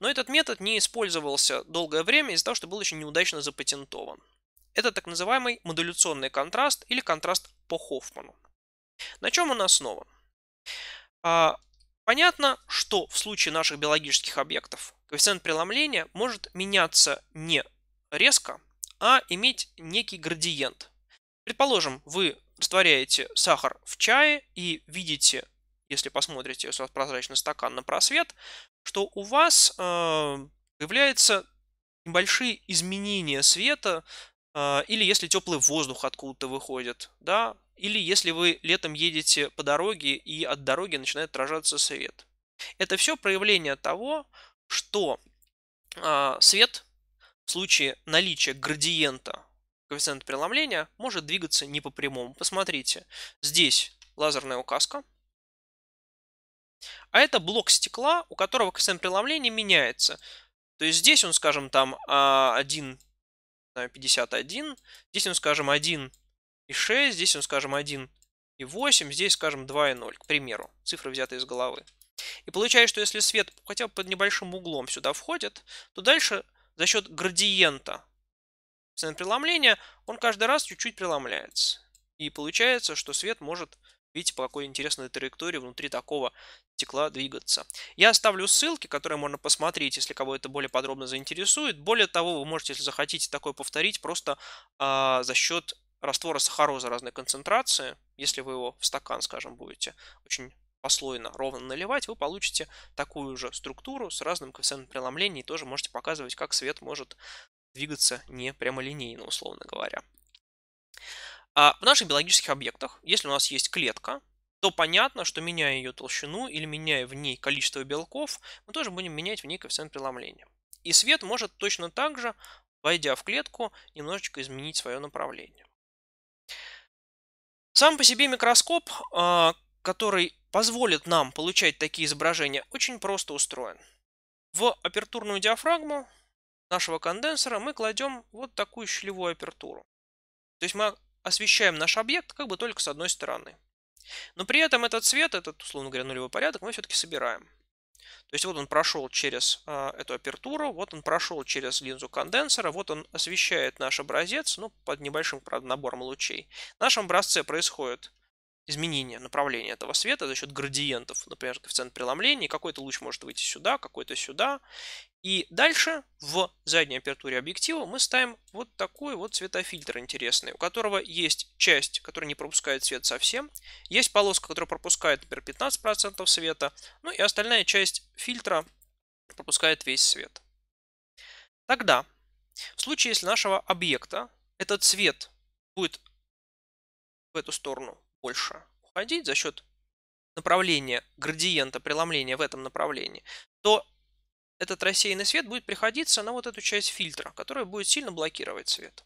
Но этот метод не использовался долгое время из-за того, что был еще неудачно запатентован. Это так называемый модуляционный контраст или контраст по Хоффману. На чем она основана? А, понятно, что в случае наших биологических объектов коэффициент преломления может меняться не резко, а иметь некий градиент. Предположим, вы растворяете сахар в чае и видите, если посмотрите, если у вас прозрачный стакан на просвет, что у вас э, появляются небольшие изменения света, э, или если теплый воздух откуда-то выходит, да, или если вы летом едете по дороге и от дороги начинает отражаться свет. Это все проявление того, что а, свет в случае наличия градиента коэффициента преломления может двигаться не по прямому. Посмотрите, здесь лазерная указка, а это блок стекла, у которого коэффициент преломления меняется. То есть здесь он, скажем, там 1,51, а, здесь он, скажем, 1,51 и здесь он, скажем, 1 и 8, здесь, скажем, 2 и 0, к примеру, цифры взяты из головы. И получается, что если свет хотя бы под небольшим углом сюда входит, то дальше за счет градиента цены преломления он каждый раз чуть-чуть преломляется. И получается, что свет может, видите, по какой интересной траектории внутри такого стекла двигаться. Я оставлю ссылки, которые можно посмотреть, если кого это более подробно заинтересует. Более того, вы можете, если захотите такое повторить, просто э, за счет раствора сахарозы разной концентрации, если вы его в стакан, скажем, будете очень послойно ровно наливать, вы получите такую же структуру с разным коэффициентом преломления и тоже можете показывать, как свет может двигаться не прямолинейно, условно говоря. А в наших биологических объектах, если у нас есть клетка, то понятно, что меняя ее толщину или меняя в ней количество белков, мы тоже будем менять в ней коэффициент преломления. И свет может точно так же, войдя в клетку, немножечко изменить свое направление. Сам по себе микроскоп, а, который позволит нам получать такие изображения, очень просто устроен. В апертурную диафрагму нашего конденсора мы кладем вот такую щелевую апертуру. То есть мы освещаем наш объект как бы только с одной стороны. Но при этом этот цвет, этот, условно говоря, нулевой порядок, мы все-таки собираем. То есть вот он прошел через э, эту апертуру, вот он прошел через линзу конденсора, вот он освещает наш образец, ну, под небольшим, правда, набором лучей. В нашем образце происходит изменение направления этого света за счет градиентов, например, коэффициент преломления, какой-то луч может выйти сюда, какой-то сюда, и дальше в задней апертуре объектива мы ставим вот такой вот цветофильтр интересный, у которого есть часть, которая не пропускает свет совсем, есть полоска, которая пропускает, например, 15% света, ну и остальная часть фильтра пропускает весь свет. Тогда, в случае, если нашего объекта этот свет будет в эту сторону больше уходить за счет направления градиента преломления в этом направлении, то этот рассеянный свет будет приходиться на вот эту часть фильтра, которая будет сильно блокировать свет.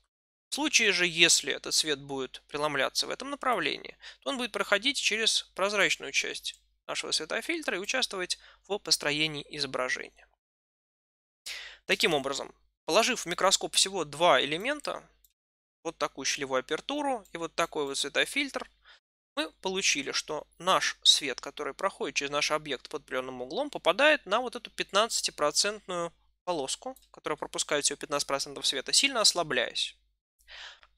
В случае же, если этот свет будет преломляться в этом направлении, то он будет проходить через прозрачную часть нашего светофильтра и участвовать в построении изображения. Таким образом, положив в микроскоп всего два элемента, вот такую щелевую апертуру и вот такой вот светофильтр, мы получили, что наш свет, который проходит через наш объект под определенным углом, попадает на вот эту 15-процентную полоску, которая пропускает всего 15% света, сильно ослабляясь.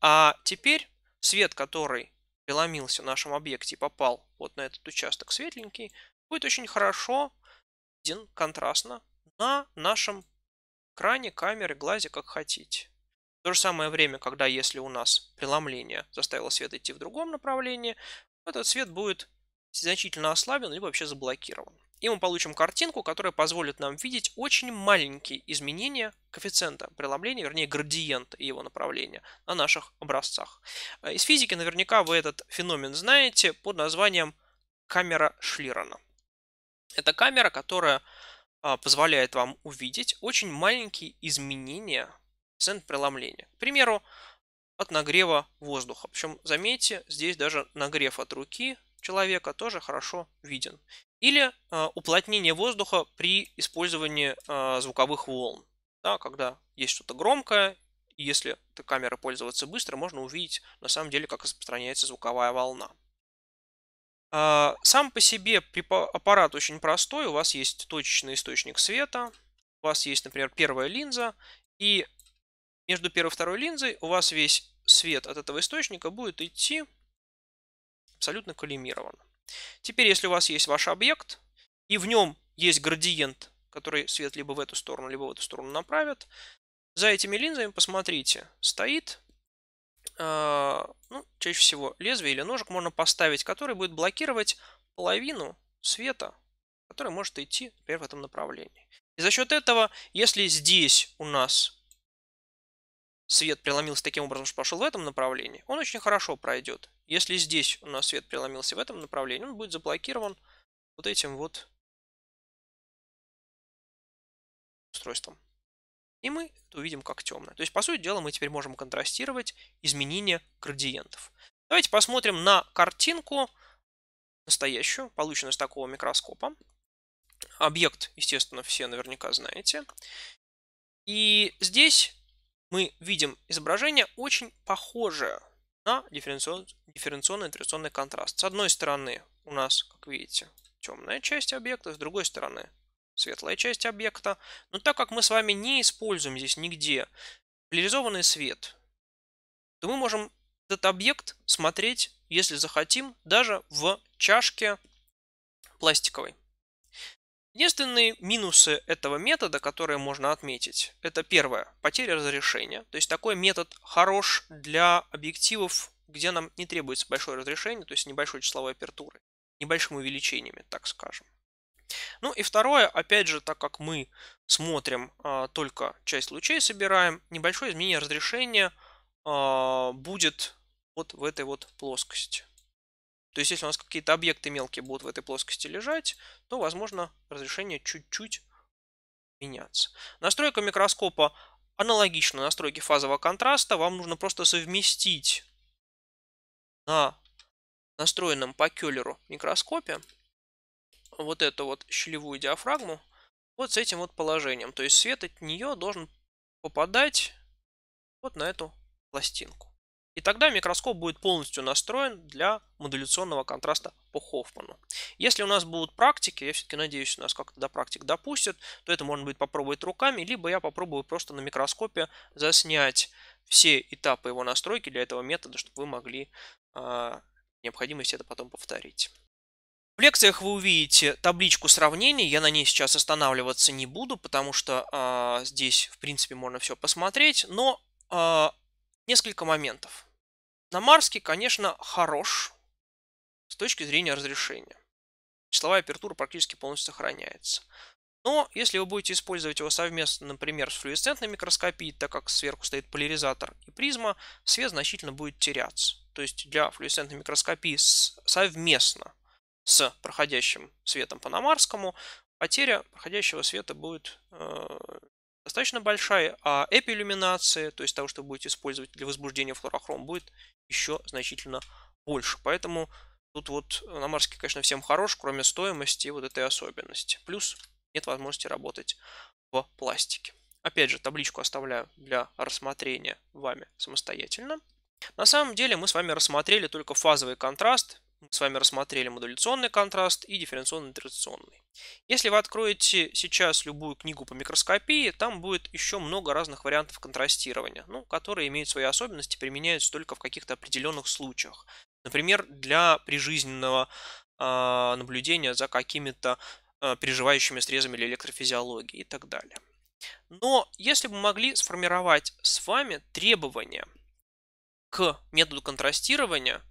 А теперь свет, который преломился в нашем объекте и попал вот на этот участок светленький, будет очень хорошо виден контрастно на нашем экране, камере, глазе, как хотите. В то же самое время, когда если у нас преломление заставило свет идти в другом направлении, этот свет будет значительно ослаблен либо вообще заблокирован. И мы получим картинку, которая позволит нам видеть очень маленькие изменения коэффициента преломления, вернее градиента и его направления на наших образцах. Э, из физики наверняка вы этот феномен знаете под названием камера Шлирана. Это камера, которая а, позволяет вам увидеть очень маленькие изменения коэффициента преломления. К примеру, от нагрева воздуха. Причем, заметьте, здесь даже нагрев от руки человека тоже хорошо виден. Или э, уплотнение воздуха при использовании э, звуковых волн. Да, когда есть что-то громкое, и если эта камера пользоваться быстро, можно увидеть на самом деле, как распространяется звуковая волна. Э, сам по себе аппарат очень простой. У вас есть точечный источник света, у вас есть, например, первая линза, и между первой и второй линзой у вас весь свет от этого источника будет идти абсолютно коллимированно. Теперь, если у вас есть ваш объект, и в нем есть градиент, который свет либо в эту сторону, либо в эту сторону направит, за этими линзами, посмотрите, стоит, э, ну, чаще всего лезвие или ножик можно поставить, который будет блокировать половину света, который может идти, например, в этом направлении. И за счет этого, если здесь у нас свет преломился таким образом, что пошел в этом направлении, он очень хорошо пройдет. Если здесь у нас свет преломился в этом направлении, он будет заблокирован вот этим вот устройством. И мы это увидим как темное. То есть, по сути дела, мы теперь можем контрастировать изменения градиентов. Давайте посмотрим на картинку настоящую, полученную с такого микроскопа. Объект, естественно, все наверняка знаете. И здесь мы видим изображение очень похожее на дифференцион, дифференционный интеракционный контраст. С одной стороны у нас, как видите, темная часть объекта, с другой стороны светлая часть объекта. Но так как мы с вами не используем здесь нигде поляризованный свет, то мы можем этот объект смотреть, если захотим, даже в чашке пластиковой. Единственные минусы этого метода, которые можно отметить, это первое, потеря разрешения. То есть такой метод хорош для объективов, где нам не требуется большое разрешение, то есть небольшой числовой апертуры, небольшими увеличениями, так скажем. Ну и второе, опять же, так как мы смотрим а, только часть лучей, собираем, небольшое изменение разрешения а, будет вот в этой вот плоскости. То есть, если у нас какие-то объекты мелкие будут в этой плоскости лежать, то, возможно, разрешение чуть-чуть меняться. Настройка микроскопа аналогична настройке фазового контраста. Вам нужно просто совместить на настроенном по келлеру микроскопе вот эту вот щелевую диафрагму вот с этим вот положением. То есть свет от нее должен попадать вот на эту пластинку. И тогда микроскоп будет полностью настроен для модуляционного контраста по Хоффману. Если у нас будут практики, я все-таки надеюсь, у нас как-то до практик допустят, то это можно будет попробовать руками, либо я попробую просто на микроскопе заснять все этапы его настройки для этого метода, чтобы вы могли э, необходимость это потом повторить. В лекциях вы увидите табличку сравнений, я на ней сейчас останавливаться не буду, потому что э, здесь, в принципе, можно все посмотреть, но э, несколько моментов. Намарский, конечно, хорош с точки зрения разрешения. Числовая апертура практически полностью сохраняется. Но если вы будете использовать его совместно, например, с флюоресцентной микроскопией, так как сверху стоит поляризатор и призма, свет значительно будет теряться. То есть для флюоресцентной микроскопии совместно с проходящим светом по Намарскому потеря проходящего света будет э, достаточно большая, а эпилюминация, то есть того, что вы будете использовать для возбуждения флорохром, будет еще значительно больше. Поэтому тут вот на Марске, конечно, всем хорош, кроме стоимости и вот этой особенности. Плюс нет возможности работать в пластике. Опять же, табличку оставляю для рассмотрения вами самостоятельно. На самом деле мы с вами рассмотрели только фазовый контраст, мы с вами рассмотрели модуляционный контраст и дифференционно-интерстационный. Если вы откроете сейчас любую книгу по микроскопии, там будет еще много разных вариантов контрастирования, ну, которые имеют свои особенности, применяются только в каких-то определенных случаях. Например, для прижизненного э, наблюдения за какими-то э, переживающими срезами или электрофизиологии и так далее. Но если бы мы могли сформировать с вами требования к методу контрастирования –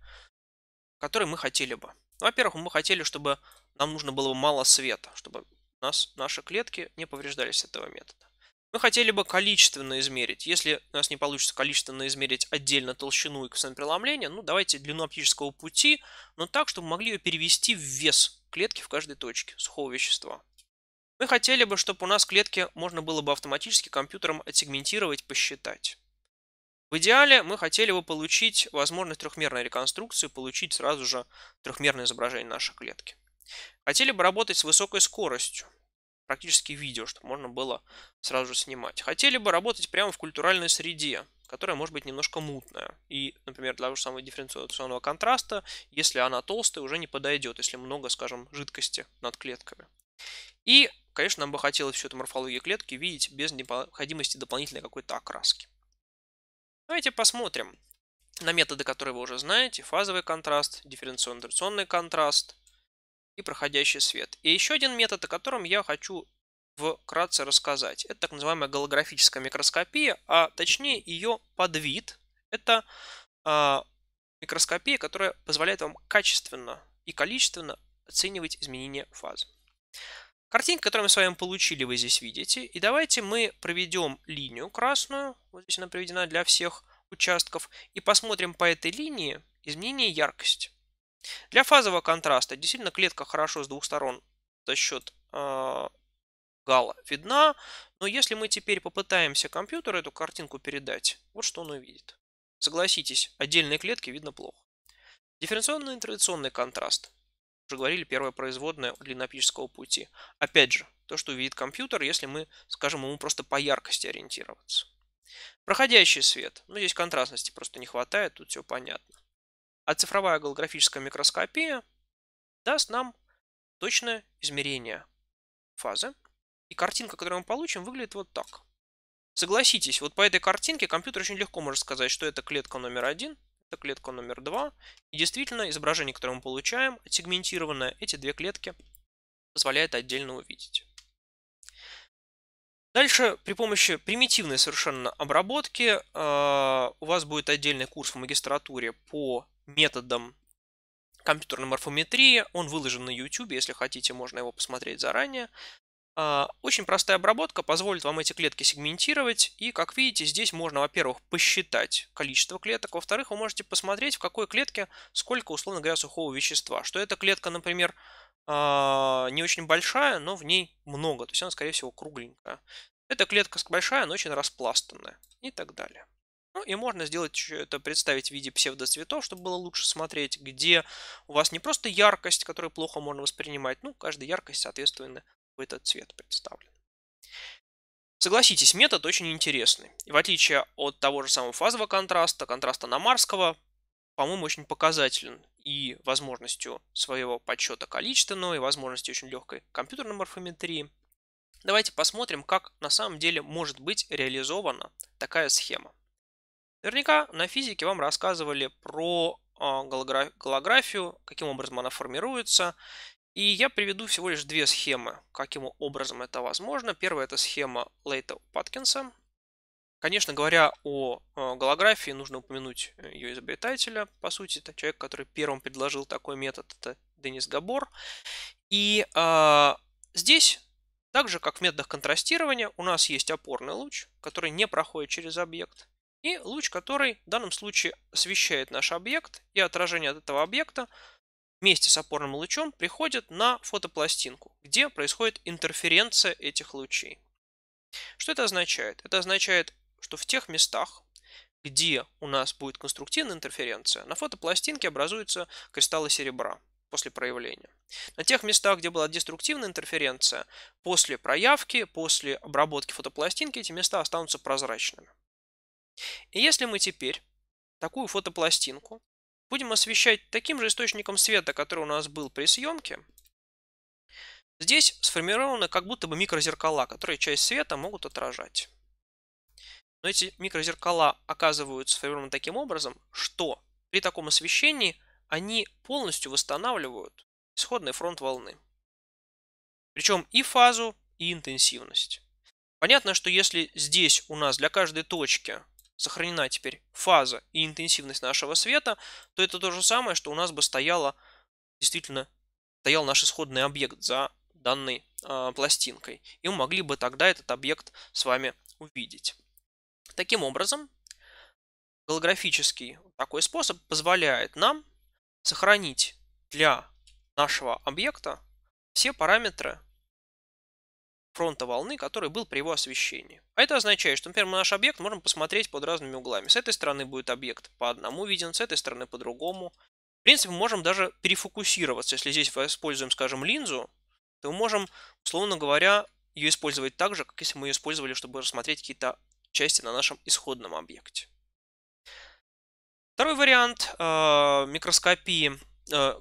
который мы хотели бы. Ну, во-первых, мы хотели, чтобы нам нужно было мало света, чтобы нас, наши клетки не повреждались этого метода. Мы хотели бы количественно измерить. Если у нас не получится количественно измерить отдельно толщину и коэффициент преломления, ну давайте длину оптического пути, но так, чтобы могли ее перевести в вес клетки в каждой точке сухого вещества. Мы хотели бы, чтобы у нас клетки можно было бы автоматически компьютером отсегментировать, посчитать. В идеале мы хотели бы получить возможность трехмерной реконструкции, получить сразу же трехмерное изображение нашей клетки. Хотели бы работать с высокой скоростью, практически видео, чтобы можно было сразу же снимать. Хотели бы работать прямо в культуральной среде, которая может быть немножко мутная. И, например, для того же самого дифференциационного контраста, если она толстая, уже не подойдет, если много, скажем, жидкости над клетками. И, конечно, нам бы хотелось всю эту морфологию клетки видеть без необходимости дополнительной какой-то окраски. Давайте посмотрим на методы, которые вы уже знаете. Фазовый контраст, дифференционно-индуляционный контраст и проходящий свет. И еще один метод, о котором я хочу вкратце рассказать. Это так называемая голографическая микроскопия, а точнее ее подвид. Это э, микроскопия, которая позволяет вам качественно и количественно оценивать изменения фаз. Картинка, которую мы с вами получили, вы здесь видите. И давайте мы проведем линию красную. Вот здесь она проведена для всех участков. И посмотрим по этой линии изменение яркости. Для фазового контраста действительно клетка хорошо с двух сторон за счет э, гала видна. Но если мы теперь попытаемся компьютеру эту картинку передать, вот что он увидит. Согласитесь, отдельные клетки видно плохо. Дифференционный и традиционный контраст уже говорили, первая производная длиннопического пути. Опять же, то, что увидит компьютер, если мы скажем ему просто по яркости ориентироваться. Проходящий свет. Ну, здесь контрастности просто не хватает, тут все понятно. А цифровая голографическая микроскопия даст нам точное измерение фазы. И картинка, которую мы получим, выглядит вот так. Согласитесь, вот по этой картинке компьютер очень легко может сказать, что это клетка номер один, это клетка номер 2. И действительно, изображение, которое мы получаем, сегментированное, эти две клетки позволяет отдельно увидеть. Дальше при помощи примитивной совершенно обработки э, у вас будет отдельный курс в магистратуре по методам компьютерной морфометрии. Он выложен на YouTube, если хотите, можно его посмотреть заранее. А, очень простая обработка позволит вам эти клетки сегментировать. И, как видите, здесь можно, во-первых, посчитать количество клеток. Во-вторых, вы можете посмотреть, в какой клетке сколько, условно говоря, сухого вещества. Что эта клетка, например, а, не очень большая, но в ней много. То есть она, скорее всего, кругленькая. Эта клетка большая, но очень распластанная. И так далее. Ну и можно сделать это, представить в виде псевдоцветов, чтобы было лучше смотреть, где у вас не просто яркость, которую плохо можно воспринимать, ну, каждая яркость, соответственно, какой-то цвет представлен. Согласитесь, метод очень интересный. И в отличие от того же самого фазового контраста, контраста Намарского, по-моему, очень показателен и возможностью своего подсчета количественного, и возможностью очень легкой компьютерной морфометрии. Давайте посмотрим, как на самом деле может быть реализована такая схема. Наверняка на физике вам рассказывали про а, голографию, каким образом она формируется, и я приведу всего лишь две схемы, каким образом это возможно. Первая это схема Лейта Паткинса. Конечно, говоря о э, голографии, нужно упомянуть э, ее изобретателя. По сути, это человек, который первым предложил такой метод, это Денис Габор. И э, здесь, так же как в методах контрастирования, у нас есть опорный луч, который не проходит через объект, и луч, который в данном случае освещает наш объект, и отражение от этого объекта вместе с опорным лучом приходят на фотопластинку, где происходит интерференция этих лучей. Что это означает? Это означает, что в тех местах, где у нас будет конструктивная интерференция, на фотопластинке образуются кристаллы серебра после проявления. На тех местах, где была деструктивная интерференция, после проявки, после обработки фотопластинки эти места останутся прозрачными. И если мы теперь такую фотопластинку будем освещать таким же источником света, который у нас был при съемке. Здесь сформированы как будто бы микрозеркала, которые часть света могут отражать. Но эти микрозеркала оказываются сформированы таким образом, что при таком освещении они полностью восстанавливают исходный фронт волны. Причем и фазу, и интенсивность. Понятно, что если здесь у нас для каждой точки сохранена теперь фаза и интенсивность нашего света, то это то же самое, что у нас бы стояло действительно стоял наш исходный объект за данной э, пластинкой. И мы могли бы тогда этот объект с вами увидеть. Таким образом, голографический такой способ позволяет нам сохранить для нашего объекта все параметры фронта волны, который был при его освещении. А это означает, что, например, мы наш объект можем посмотреть под разными углами. С этой стороны будет объект по одному виден, с этой стороны по другому. В принципе, мы можем даже перефокусироваться. Если здесь используем, скажем, линзу, то мы можем, условно говоря, ее использовать так же, как если мы ее использовали, чтобы рассмотреть какие-то части на нашем исходном объекте. Второй вариант э, микроскопии, э,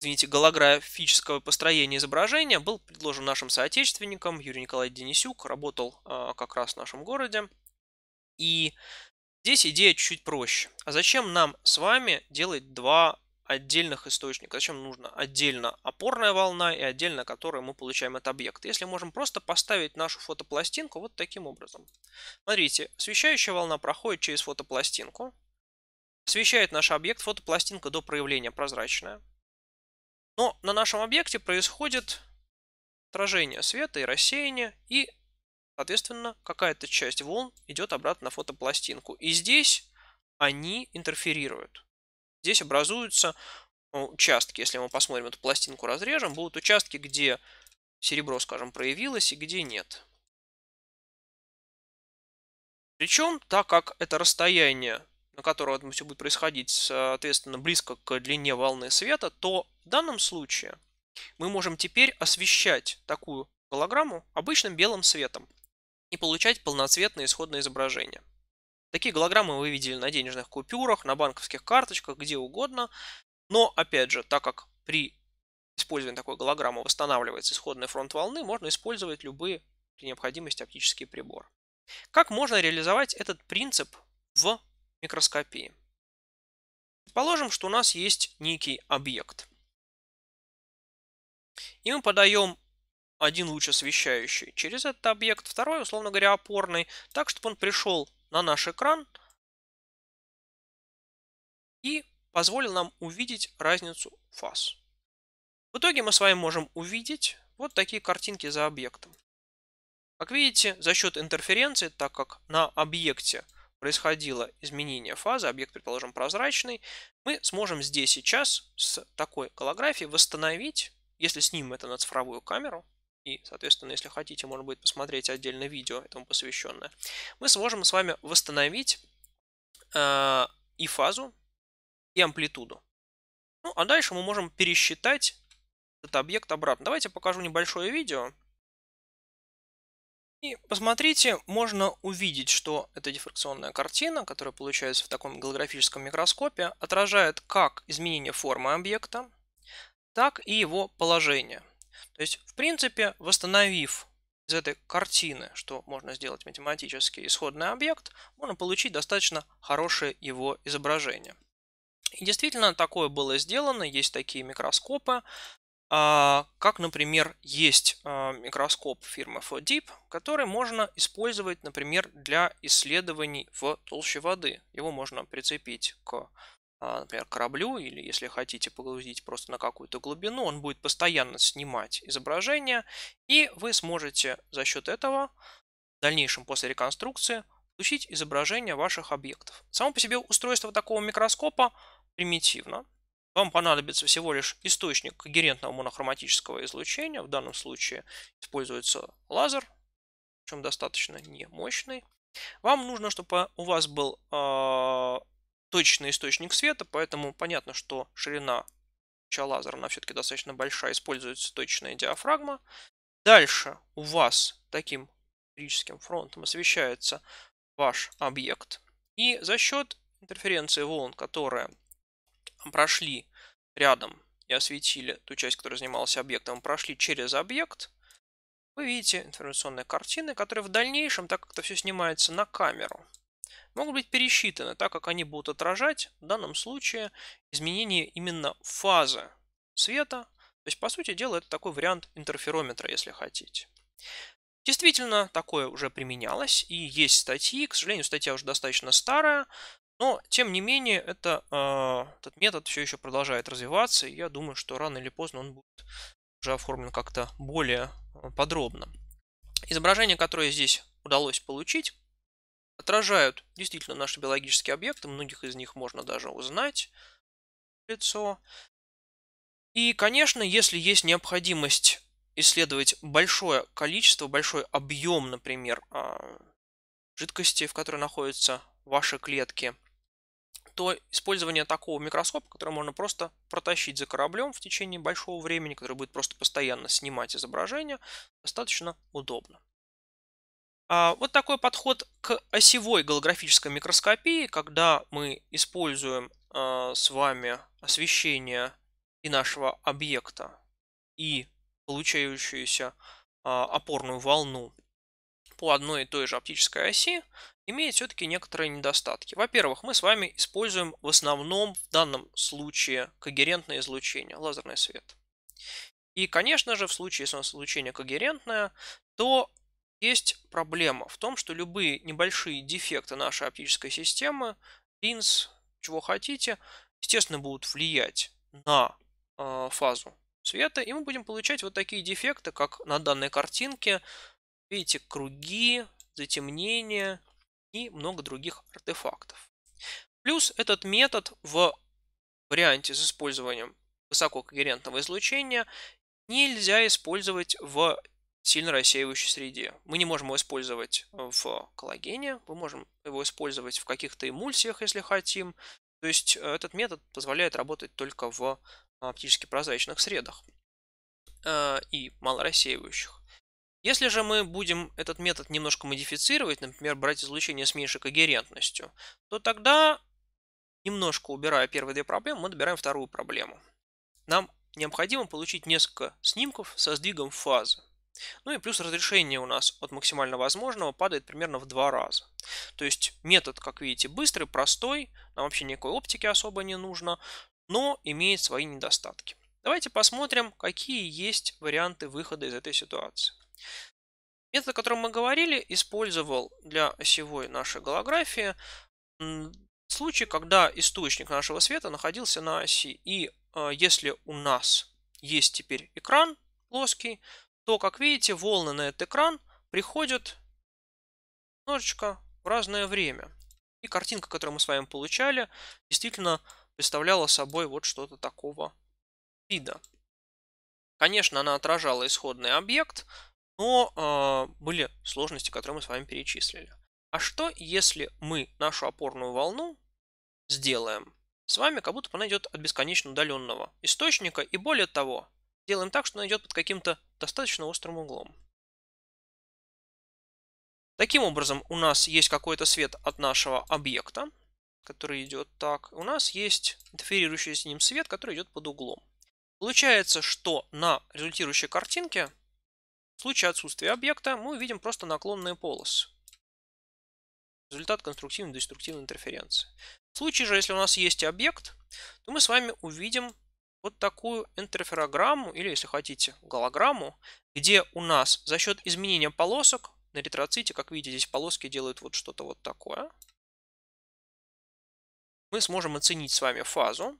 извините, голографического построения изображения был предложен нашим соотечественникам Юрий Николаевич Денисюк, работал э, как раз в нашем городе. И здесь идея чуть проще. А зачем нам с вами делать два отдельных источника? Зачем нужно отдельно опорная волна и отдельно, которую мы получаем от объекта? Если можем просто поставить нашу фотопластинку вот таким образом. Смотрите, освещающая волна проходит через фотопластинку, освещает наш объект, фотопластинка до проявления прозрачная. Но на нашем объекте происходит отражение света и рассеяние, и, соответственно, какая-то часть волн идет обратно на фотопластинку. И здесь они интерферируют. Здесь образуются ну, участки. Если мы посмотрим эту пластинку, разрежем, будут участки, где серебро, скажем, проявилось и где нет. Причем, так как это расстояние на которого это все будет происходить, соответственно, близко к длине волны света, то в данном случае мы можем теперь освещать такую голограмму обычным белым светом и получать полноцветное исходное изображение. Такие голограммы вы видели на денежных купюрах, на банковских карточках, где угодно. Но, опять же, так как при использовании такой голограммы восстанавливается исходный фронт волны, можно использовать любые при необходимости оптические приборы. Как можно реализовать этот принцип в микроскопии. Предположим, что у нас есть некий объект. И мы подаем один луч освещающий через этот объект, второй, условно говоря, опорный, так, чтобы он пришел на наш экран и позволил нам увидеть разницу фаз. В итоге мы с вами можем увидеть вот такие картинки за объектом. Как видите, за счет интерференции, так как на объекте – происходило изменение фазы, объект, предположим, прозрачный, мы сможем здесь сейчас с такой голографией восстановить, если снимем это на цифровую камеру, и, соответственно, если хотите, можно будет посмотреть отдельно видео этому посвященное, мы сможем с вами восстановить э, и фазу, и амплитуду. Ну, а дальше мы можем пересчитать этот объект обратно. Давайте покажу небольшое видео. И посмотрите, можно увидеть, что эта дифракционная картина, которая получается в таком голографическом микроскопе, отражает как изменение формы объекта, так и его положение. То есть, в принципе, восстановив из этой картины, что можно сделать математически исходный объект, можно получить достаточно хорошее его изображение. И действительно, такое было сделано. Есть такие микроскопы, а, как, например, есть а, микроскоп фирмы Fodip, который можно использовать, например, для исследований в толще воды. Его можно прицепить к, а, например, кораблю, или если хотите погрузить просто на какую-то глубину, он будет постоянно снимать изображение, и вы сможете за счет этого в дальнейшем после реконструкции получить изображение ваших объектов. Само по себе устройство такого микроскопа примитивно, вам понадобится всего лишь источник когерентного монохроматического излучения. В данном случае используется лазер, причем достаточно немощный. Вам нужно, чтобы у вас был э, точный источник света, поэтому понятно, что ширина луча лазера, она все-таки достаточно большая, используется точная диафрагма. Дальше у вас таким электрическим фронтом освещается ваш объект. И за счет интерференции волн, которая прошли рядом и осветили ту часть, которая занималась объектом, прошли через объект, вы видите информационные картины, которые в дальнейшем, так как это все снимается на камеру, могут быть пересчитаны, так как они будут отражать в данном случае изменение именно фазы света. То есть, по сути дела, это такой вариант интерферометра, если хотите. Действительно, такое уже применялось, и есть статьи, к сожалению, статья уже достаточно старая, но, тем не менее, это, э, этот метод все еще продолжает развиваться, и я думаю, что рано или поздно он будет уже оформлен как-то более а, подробно. изображения которые здесь удалось получить, отражают действительно наши биологические объекты, многих из них можно даже узнать лицо. И, конечно, если есть необходимость исследовать большое количество, большой объем, например, а, жидкости, в которой находятся ваши клетки – то использование такого микроскопа, который можно просто протащить за кораблем в течение большого времени, который будет просто постоянно снимать изображение, достаточно удобно. А, вот такой подход к осевой голографической микроскопии, когда мы используем а, с вами освещение и нашего объекта, и получающуюся а, опорную волну по одной и той же оптической оси, имеет все-таки некоторые недостатки. Во-первых, мы с вами используем в основном в данном случае когерентное излучение, лазерный свет. И, конечно же, в случае, если у нас излучение когерентное, то есть проблема в том, что любые небольшие дефекты нашей оптической системы, линз, чего хотите, естественно, будут влиять на э, фазу света, и мы будем получать вот такие дефекты, как на данной картинке. Видите, круги, затемнение, и много других артефактов. Плюс этот метод в варианте с использованием высококогерентного излучения нельзя использовать в сильно рассеивающей среде. Мы не можем его использовать в коллагене, мы можем его использовать в каких-то эмульсиях, если хотим. То есть э, этот метод позволяет работать только в а, оптически прозрачных средах э, и мало рассеивающих. Если же мы будем этот метод немножко модифицировать, например, брать излучение с меньшей когерентностью, то тогда, немножко убирая первые две проблемы, мы добираем вторую проблему. Нам необходимо получить несколько снимков со сдвигом фазы. Ну и плюс разрешение у нас от максимально возможного падает примерно в два раза. То есть метод, как видите, быстрый, простой, нам вообще никакой оптики особо не нужно, но имеет свои недостатки. Давайте посмотрим, какие есть варианты выхода из этой ситуации. Метод, о котором мы говорили, использовал для осевой нашей голографии случай, когда источник нашего света находился на оси. И э, если у нас есть теперь экран плоский, то, как видите, волны на этот экран приходят немножечко в разное время. И картинка, которую мы с вами получали, действительно представляла собой вот что-то такого вида. Конечно, она отражала исходный объект, но э, были сложности, которые мы с вами перечислили. А что, если мы нашу опорную волну сделаем с вами, как будто она идет от бесконечно удаленного источника, и более того, делаем так, что она идет под каким-то достаточно острым углом. Таким образом, у нас есть какой-то свет от нашего объекта, который идет так. У нас есть интерферирующий с ним свет, который идет под углом. Получается, что на результирующей картинке в случае отсутствия объекта мы увидим просто наклонные полосы. Результат конструктивной и деструктивной интерференции. В случае же, если у нас есть объект, то мы с вами увидим вот такую интерферограмму, или, если хотите, голограмму, где у нас за счет изменения полосок на ретроците, как видите, здесь полоски делают вот что-то вот такое. Мы сможем оценить с вами фазу,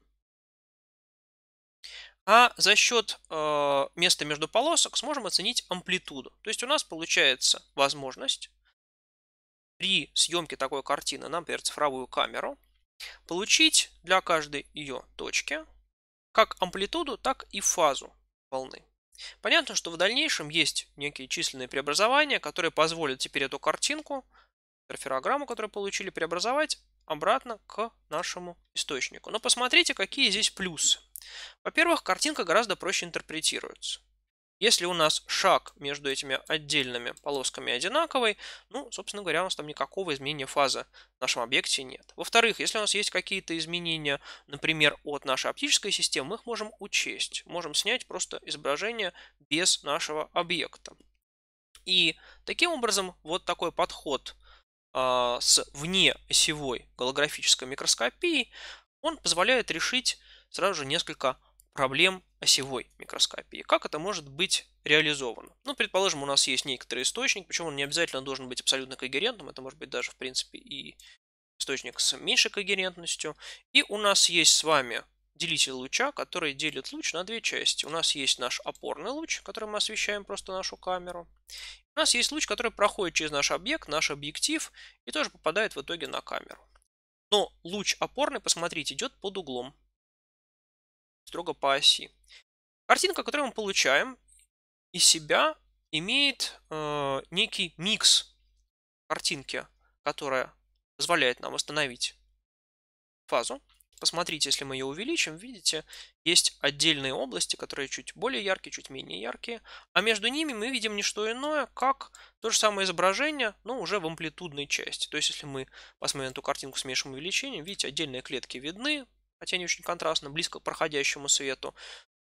а за счет э, места между полосок сможем оценить амплитуду. То есть у нас получается возможность при съемке такой картины, например, цифровую камеру, получить для каждой ее точки как амплитуду, так и фазу волны. Понятно, что в дальнейшем есть некие численные преобразования, которые позволят теперь эту картинку, интерферограмму, которую получили, преобразовать обратно к нашему источнику. Но посмотрите, какие здесь плюсы. Во-первых, картинка гораздо проще интерпретируется. Если у нас шаг между этими отдельными полосками одинаковый, ну, собственно говоря, у нас там никакого изменения фазы в нашем объекте нет. Во-вторых, если у нас есть какие-то изменения, например, от нашей оптической системы, мы их можем учесть. Можем снять просто изображение без нашего объекта. И таким образом вот такой подход э, с внеосевой голографической микроскопией, он позволяет решить сразу же несколько проблем осевой микроскопии. Как это может быть реализовано? Ну, предположим, у нас есть некоторый источник, причем он не обязательно должен быть абсолютно когерентным, это может быть даже, в принципе, и источник с меньшей когерентностью. И у нас есть с вами делитель луча, который делит луч на две части. У нас есть наш опорный луч, который мы освещаем просто нашу камеру. У нас есть луч, который проходит через наш объект, наш объектив и тоже попадает в итоге на камеру. Но луч опорный, посмотрите, идет под углом строго по оси. Картинка, которую мы получаем из себя, имеет э, некий микс картинки, которая позволяет нам восстановить фазу. Посмотрите, если мы ее увеличим, видите, есть отдельные области, которые чуть более яркие, чуть менее яркие. А между ними мы видим не что иное, как то же самое изображение, но уже в амплитудной части. То есть, если мы посмотрим эту картинку с меньшим увеличением, видите, отдельные клетки видны, хотя не очень контрастно, близко к проходящему свету.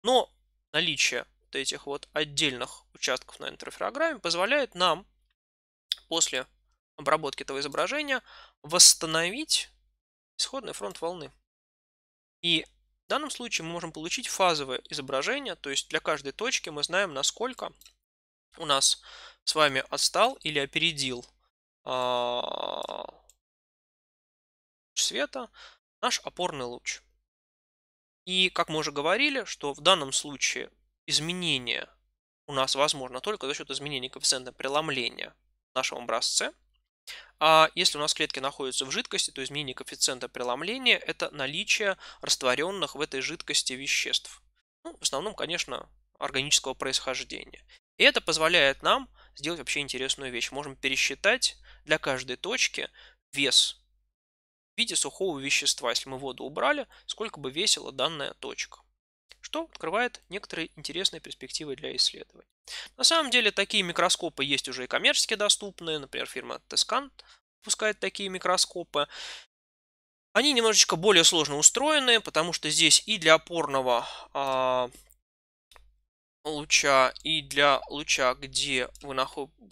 Но наличие вот этих вот отдельных участков на интерферограмме позволяет нам после обработки этого изображения восстановить исходный фронт волны. И в данном случае мы можем получить фазовое изображение, то есть для каждой точки мы знаем, насколько у нас с вами отстал или опередил а, света наш опорный луч. И, как мы уже говорили, что в данном случае изменение у нас возможно только за счет изменения коэффициента преломления в нашем образце. А если у нас клетки находятся в жидкости, то изменение коэффициента преломления – это наличие растворенных в этой жидкости веществ. Ну, в основном, конечно, органического происхождения. И это позволяет нам сделать вообще интересную вещь. Можем пересчитать для каждой точки вес в виде сухого вещества, если мы воду убрали, сколько бы весила данная точка что открывает некоторые интересные перспективы для исследований. На самом деле такие микроскопы есть уже и коммерчески доступные, например, фирма Tescan выпускает такие микроскопы. Они немножечко более сложно устроены, потому что здесь и для опорного а, луча, и для луча, где вы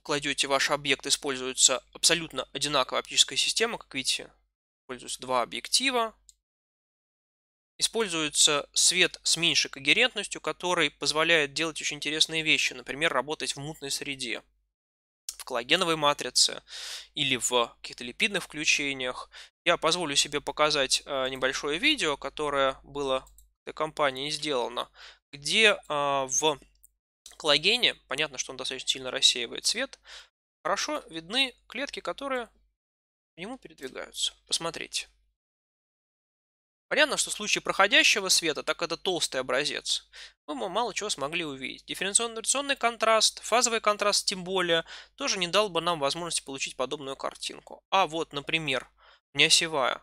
кладете ваш объект, используется абсолютно одинаковая оптическая система, как видите, Пользуюсь два объектива. Используется свет с меньшей когерентностью, который позволяет делать очень интересные вещи. Например, работать в мутной среде, в коллагеновой матрице или в каких-то липидных включениях. Я позволю себе показать э, небольшое видео, которое было этой компании сделано, где а, в коллагене, понятно, что он достаточно сильно рассеивает свет, хорошо видны клетки, которые к нему передвигаются. Посмотрите. Понятно, что в случае проходящего света, так это толстый образец, мы мало чего смогли увидеть. Дифференционный контраст, фазовый контраст тем более, тоже не дал бы нам возможности получить подобную картинку. А вот, например, неосевая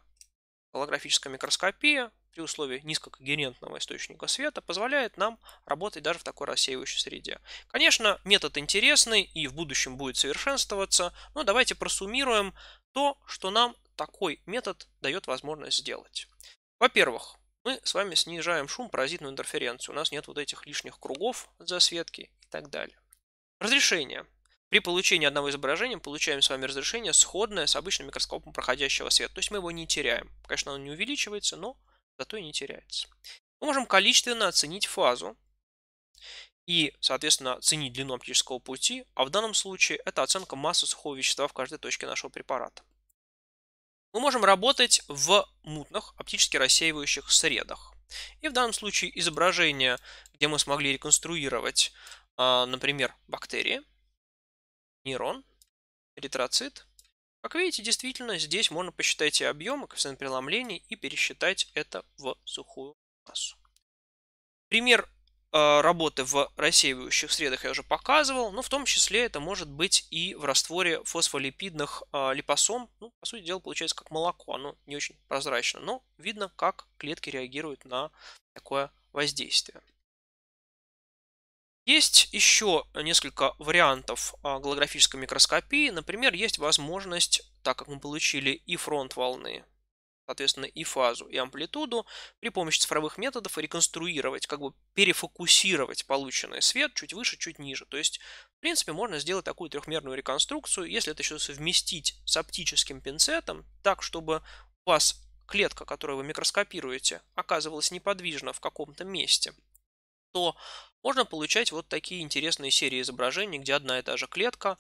голографическая микроскопия, при условии низкокогерентного источника света позволяет нам работать даже в такой рассеивающей среде. Конечно, метод интересный и в будущем будет совершенствоваться, но давайте просуммируем то, что нам такой метод дает возможность сделать. Во-первых, мы с вами снижаем шум, паразитную интерференцию. У нас нет вот этих лишних кругов от засветки и так далее. Разрешение. При получении одного изображения получаем с вами разрешение, сходное с обычным микроскопом проходящего света. То есть мы его не теряем. Конечно, оно не увеличивается, но зато и не теряется. Мы можем количественно оценить фазу и, соответственно, оценить длину оптического пути, а в данном случае это оценка массы сухого вещества в каждой точке нашего препарата. Мы можем работать в мутных оптически рассеивающих средах. И в данном случае изображение, где мы смогли реконструировать, а, например, бактерии, нейрон, эритроцит – как видите, действительно, здесь можно посчитать и объемы, коэффициент преломления и пересчитать это в сухую массу. Пример э, работы в рассеивающих средах я уже показывал, но в том числе это может быть и в растворе фосфолипидных э, липосом. Ну, по сути дела, получается как молоко, оно не очень прозрачно, но видно, как клетки реагируют на такое воздействие. Есть еще несколько вариантов а, голографической микроскопии. Например, есть возможность, так как мы получили и фронт волны, соответственно, и фазу, и амплитуду, при помощи цифровых методов реконструировать, как бы перефокусировать полученный свет чуть выше, чуть ниже. То есть, в принципе, можно сделать такую трехмерную реконструкцию, если это еще совместить с оптическим пинцетом, так, чтобы у вас клетка, которую вы микроскопируете, оказывалась неподвижно в каком-то месте то можно получать вот такие интересные серии изображений, где одна и та же клетка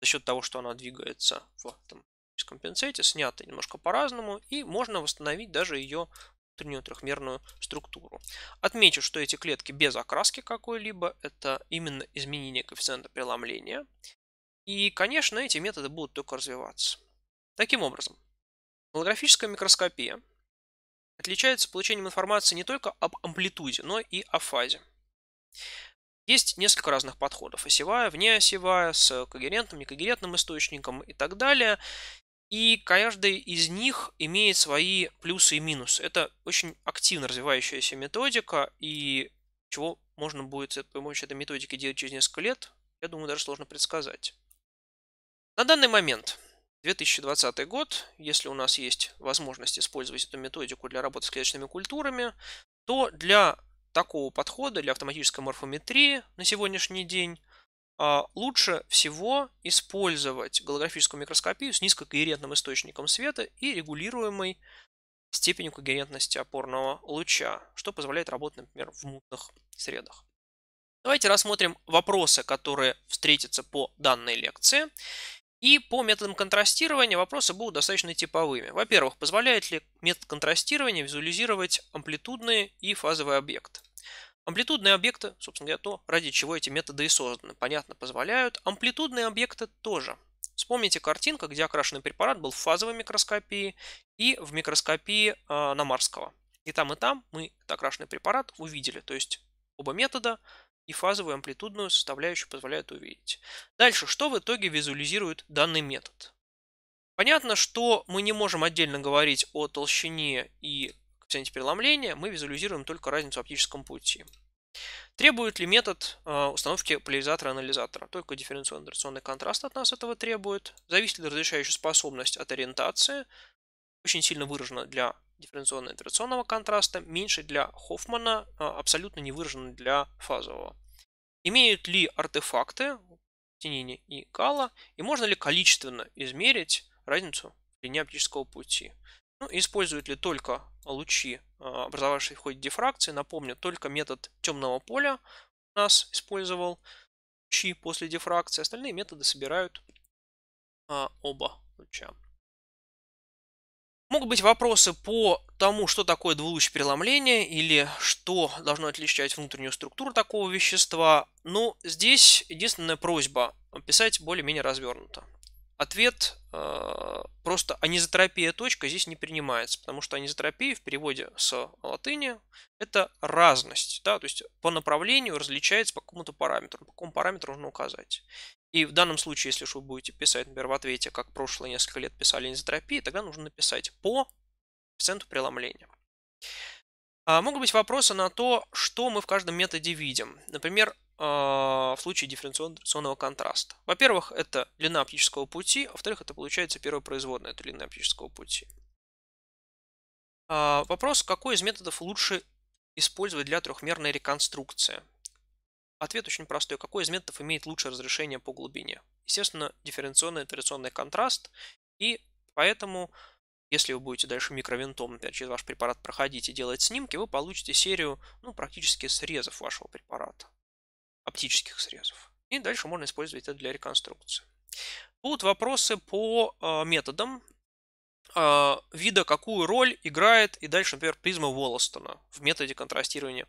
за счет того, что она двигается в там, компенсате, снята немножко по-разному, и можно восстановить даже ее внутреннюю трехмерную структуру. Отмечу, что эти клетки без окраски какой-либо, это именно изменение коэффициента преломления. И, конечно, эти методы будут только развиваться. Таким образом, голографическая микроскопия отличается получением информации не только об амплитуде, но и о фазе. Есть несколько разных подходов. Осевая, внеосевая, с когерентным, некогерентным источником и так далее. И каждый из них имеет свои плюсы и минусы. Это очень активно развивающаяся методика, и чего можно будет с помощью этой методики делать через несколько лет, я думаю, даже сложно предсказать. На данный момент 2020 год, если у нас есть возможность использовать эту методику для работы с клеточными культурами, то для такого подхода, для автоматической морфометрии на сегодняшний день а, лучше всего использовать голографическую микроскопию с низкокогерентным источником света и регулируемой степенью когерентности опорного луча, что позволяет работать, например, в мутных средах. Давайте рассмотрим вопросы, которые встретятся по данной лекции. И по методам контрастирования вопросы будут достаточно типовыми. Во-первых, позволяет ли метод контрастирования визуализировать амплитудные и фазовые объекты? Амплитудные объекты, собственно говоря, то, ради чего эти методы и созданы, понятно, позволяют. Амплитудные объекты тоже. Вспомните картинка, где окрашенный препарат был в фазовой микроскопии и в микроскопии э, а, Намарского. И там, и там мы этот окрашенный препарат увидели. То есть оба метода и фазовую амплитудную составляющую позволяют увидеть. Дальше, что в итоге визуализирует данный метод? Понятно, что мы не можем отдельно говорить о толщине и коэффициенте преломления, мы визуализируем только разницу в оптическом пути. Требует ли метод э, установки поляризатора-анализатора? Только дифференциационный контраст от нас этого требует. Зависит ли разрешающая способность от ориентации? Очень сильно выражена для дифференционная итерационного контраста меньше для Хоффмана, а абсолютно не выражена для фазового. Имеют ли артефакты Тенини и Гала, и можно ли количественно измерить разницу в длине оптического пути. Ну, используют ли только лучи, а, образовавшие в ходе дифракции. Напомню, только метод темного поля у нас использовал лучи после дифракции. Остальные методы собирают а, оба луча. Могут быть вопросы по тому, что такое двулучье преломление или что должно отличать внутреннюю структуру такого вещества. Но ну, здесь единственная просьба писать более-менее развернуто. Ответ э, просто анизотропия точка здесь не принимается, потому что анизотропия в переводе с латыни это разность, да, то есть по направлению различается по какому-то параметру, по какому параметру нужно указать. И в данном случае, если вы будете писать, например, в ответе, как прошлые несколько лет писали изотропии, тогда нужно написать по коэффициенту преломления. А могут быть вопросы на то, что мы в каждом методе видим. Например, а, в случае дифференциационного контраста. Во-первых, это длина оптического пути, а во-вторых, это получается первая производная, этой длина оптического пути. А, вопрос, какой из методов лучше использовать для трехмерной реконструкции? Ответ очень простой. Какой из методов имеет лучшее разрешение по глубине? Естественно, дифференционный итерационный контраст. И поэтому, если вы будете дальше микровинтом, опять через ваш препарат проходить и делать снимки, вы получите серию ну, практически срезов вашего препарата. Оптических срезов. И дальше можно использовать это для реконструкции. Будут вопросы по э, методам э, вида, какую роль играет и дальше, например, призма Воллостона в методе контрастирования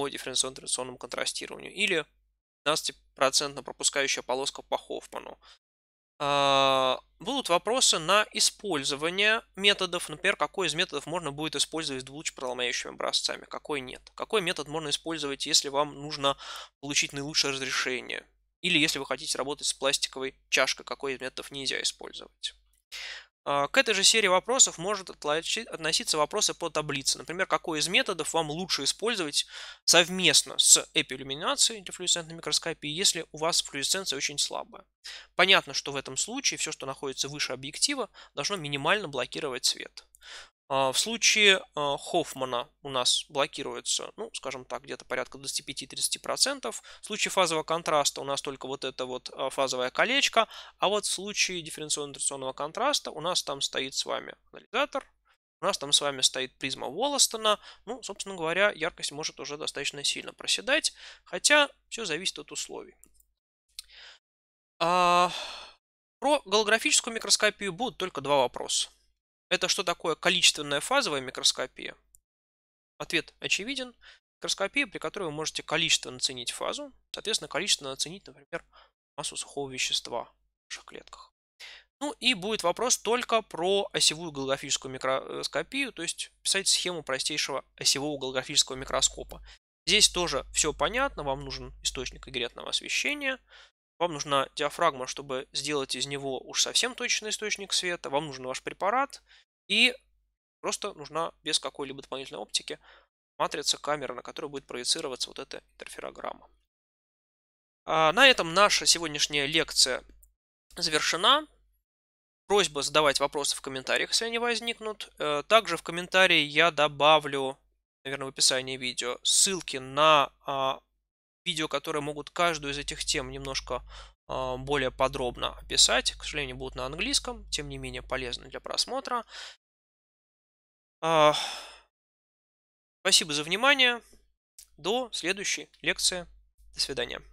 по дифференциационному контрастированию. Или 15% пропускающая полоска по Хоффману. А, будут вопросы на использование методов, например, какой из методов можно будет использовать с двулучепроломающими образцами, какой нет. Какой метод можно использовать, если вам нужно получить наилучшее разрешение. Или если вы хотите работать с пластиковой чашкой, какой из методов нельзя использовать. А, к этой же серии вопросов может относиться вопросы по таблице. Например, какой из методов вам лучше использовать совместно с эпилюминацией для флюоресцентной микроскопии, если у вас флюоресценция очень слабая. Понятно, что в этом случае все, что находится выше объектива, должно минимально блокировать свет. А, в случае а, Хоффмана у нас блокируется, ну, скажем так, где-то порядка 25-30%. В случае фазового контраста у нас только вот это вот а, фазовое колечко, а вот в случае дифференционно-интерационного контраста у нас там стоит с вами анализатор, у нас там с вами стоит призма Волластона. Ну, собственно говоря, яркость может уже достаточно сильно проседать, хотя все зависит от условий. Про голографическую микроскопию будут только два вопроса. Это что такое количественная фазовая микроскопия? Ответ очевиден. Микроскопия, при которой вы можете количественно оценить фазу, соответственно, количественно оценить, например, массу сухого вещества в ваших клетках. Ну и будет вопрос только про осевую голографическую микроскопию, то есть писать схему простейшего осевого голографического микроскопа. Здесь тоже все понятно, вам нужен источник игретного освещения, вам нужна диафрагма, чтобы сделать из него уж совсем точный источник света, вам нужен ваш препарат и просто нужна без какой-либо дополнительной оптики матрица камеры, на которой будет проецироваться вот эта интерферограмма. А на этом наша сегодняшняя лекция завершена. Просьба задавать вопросы в комментариях, если они возникнут. Э, также в комментарии я добавлю, наверное, в описании видео, ссылки на а, видео, которые могут каждую из этих тем немножко э, более подробно описать. К сожалению, будут на английском, тем не менее полезны для просмотра. Э, спасибо за внимание. До следующей лекции. До свидания.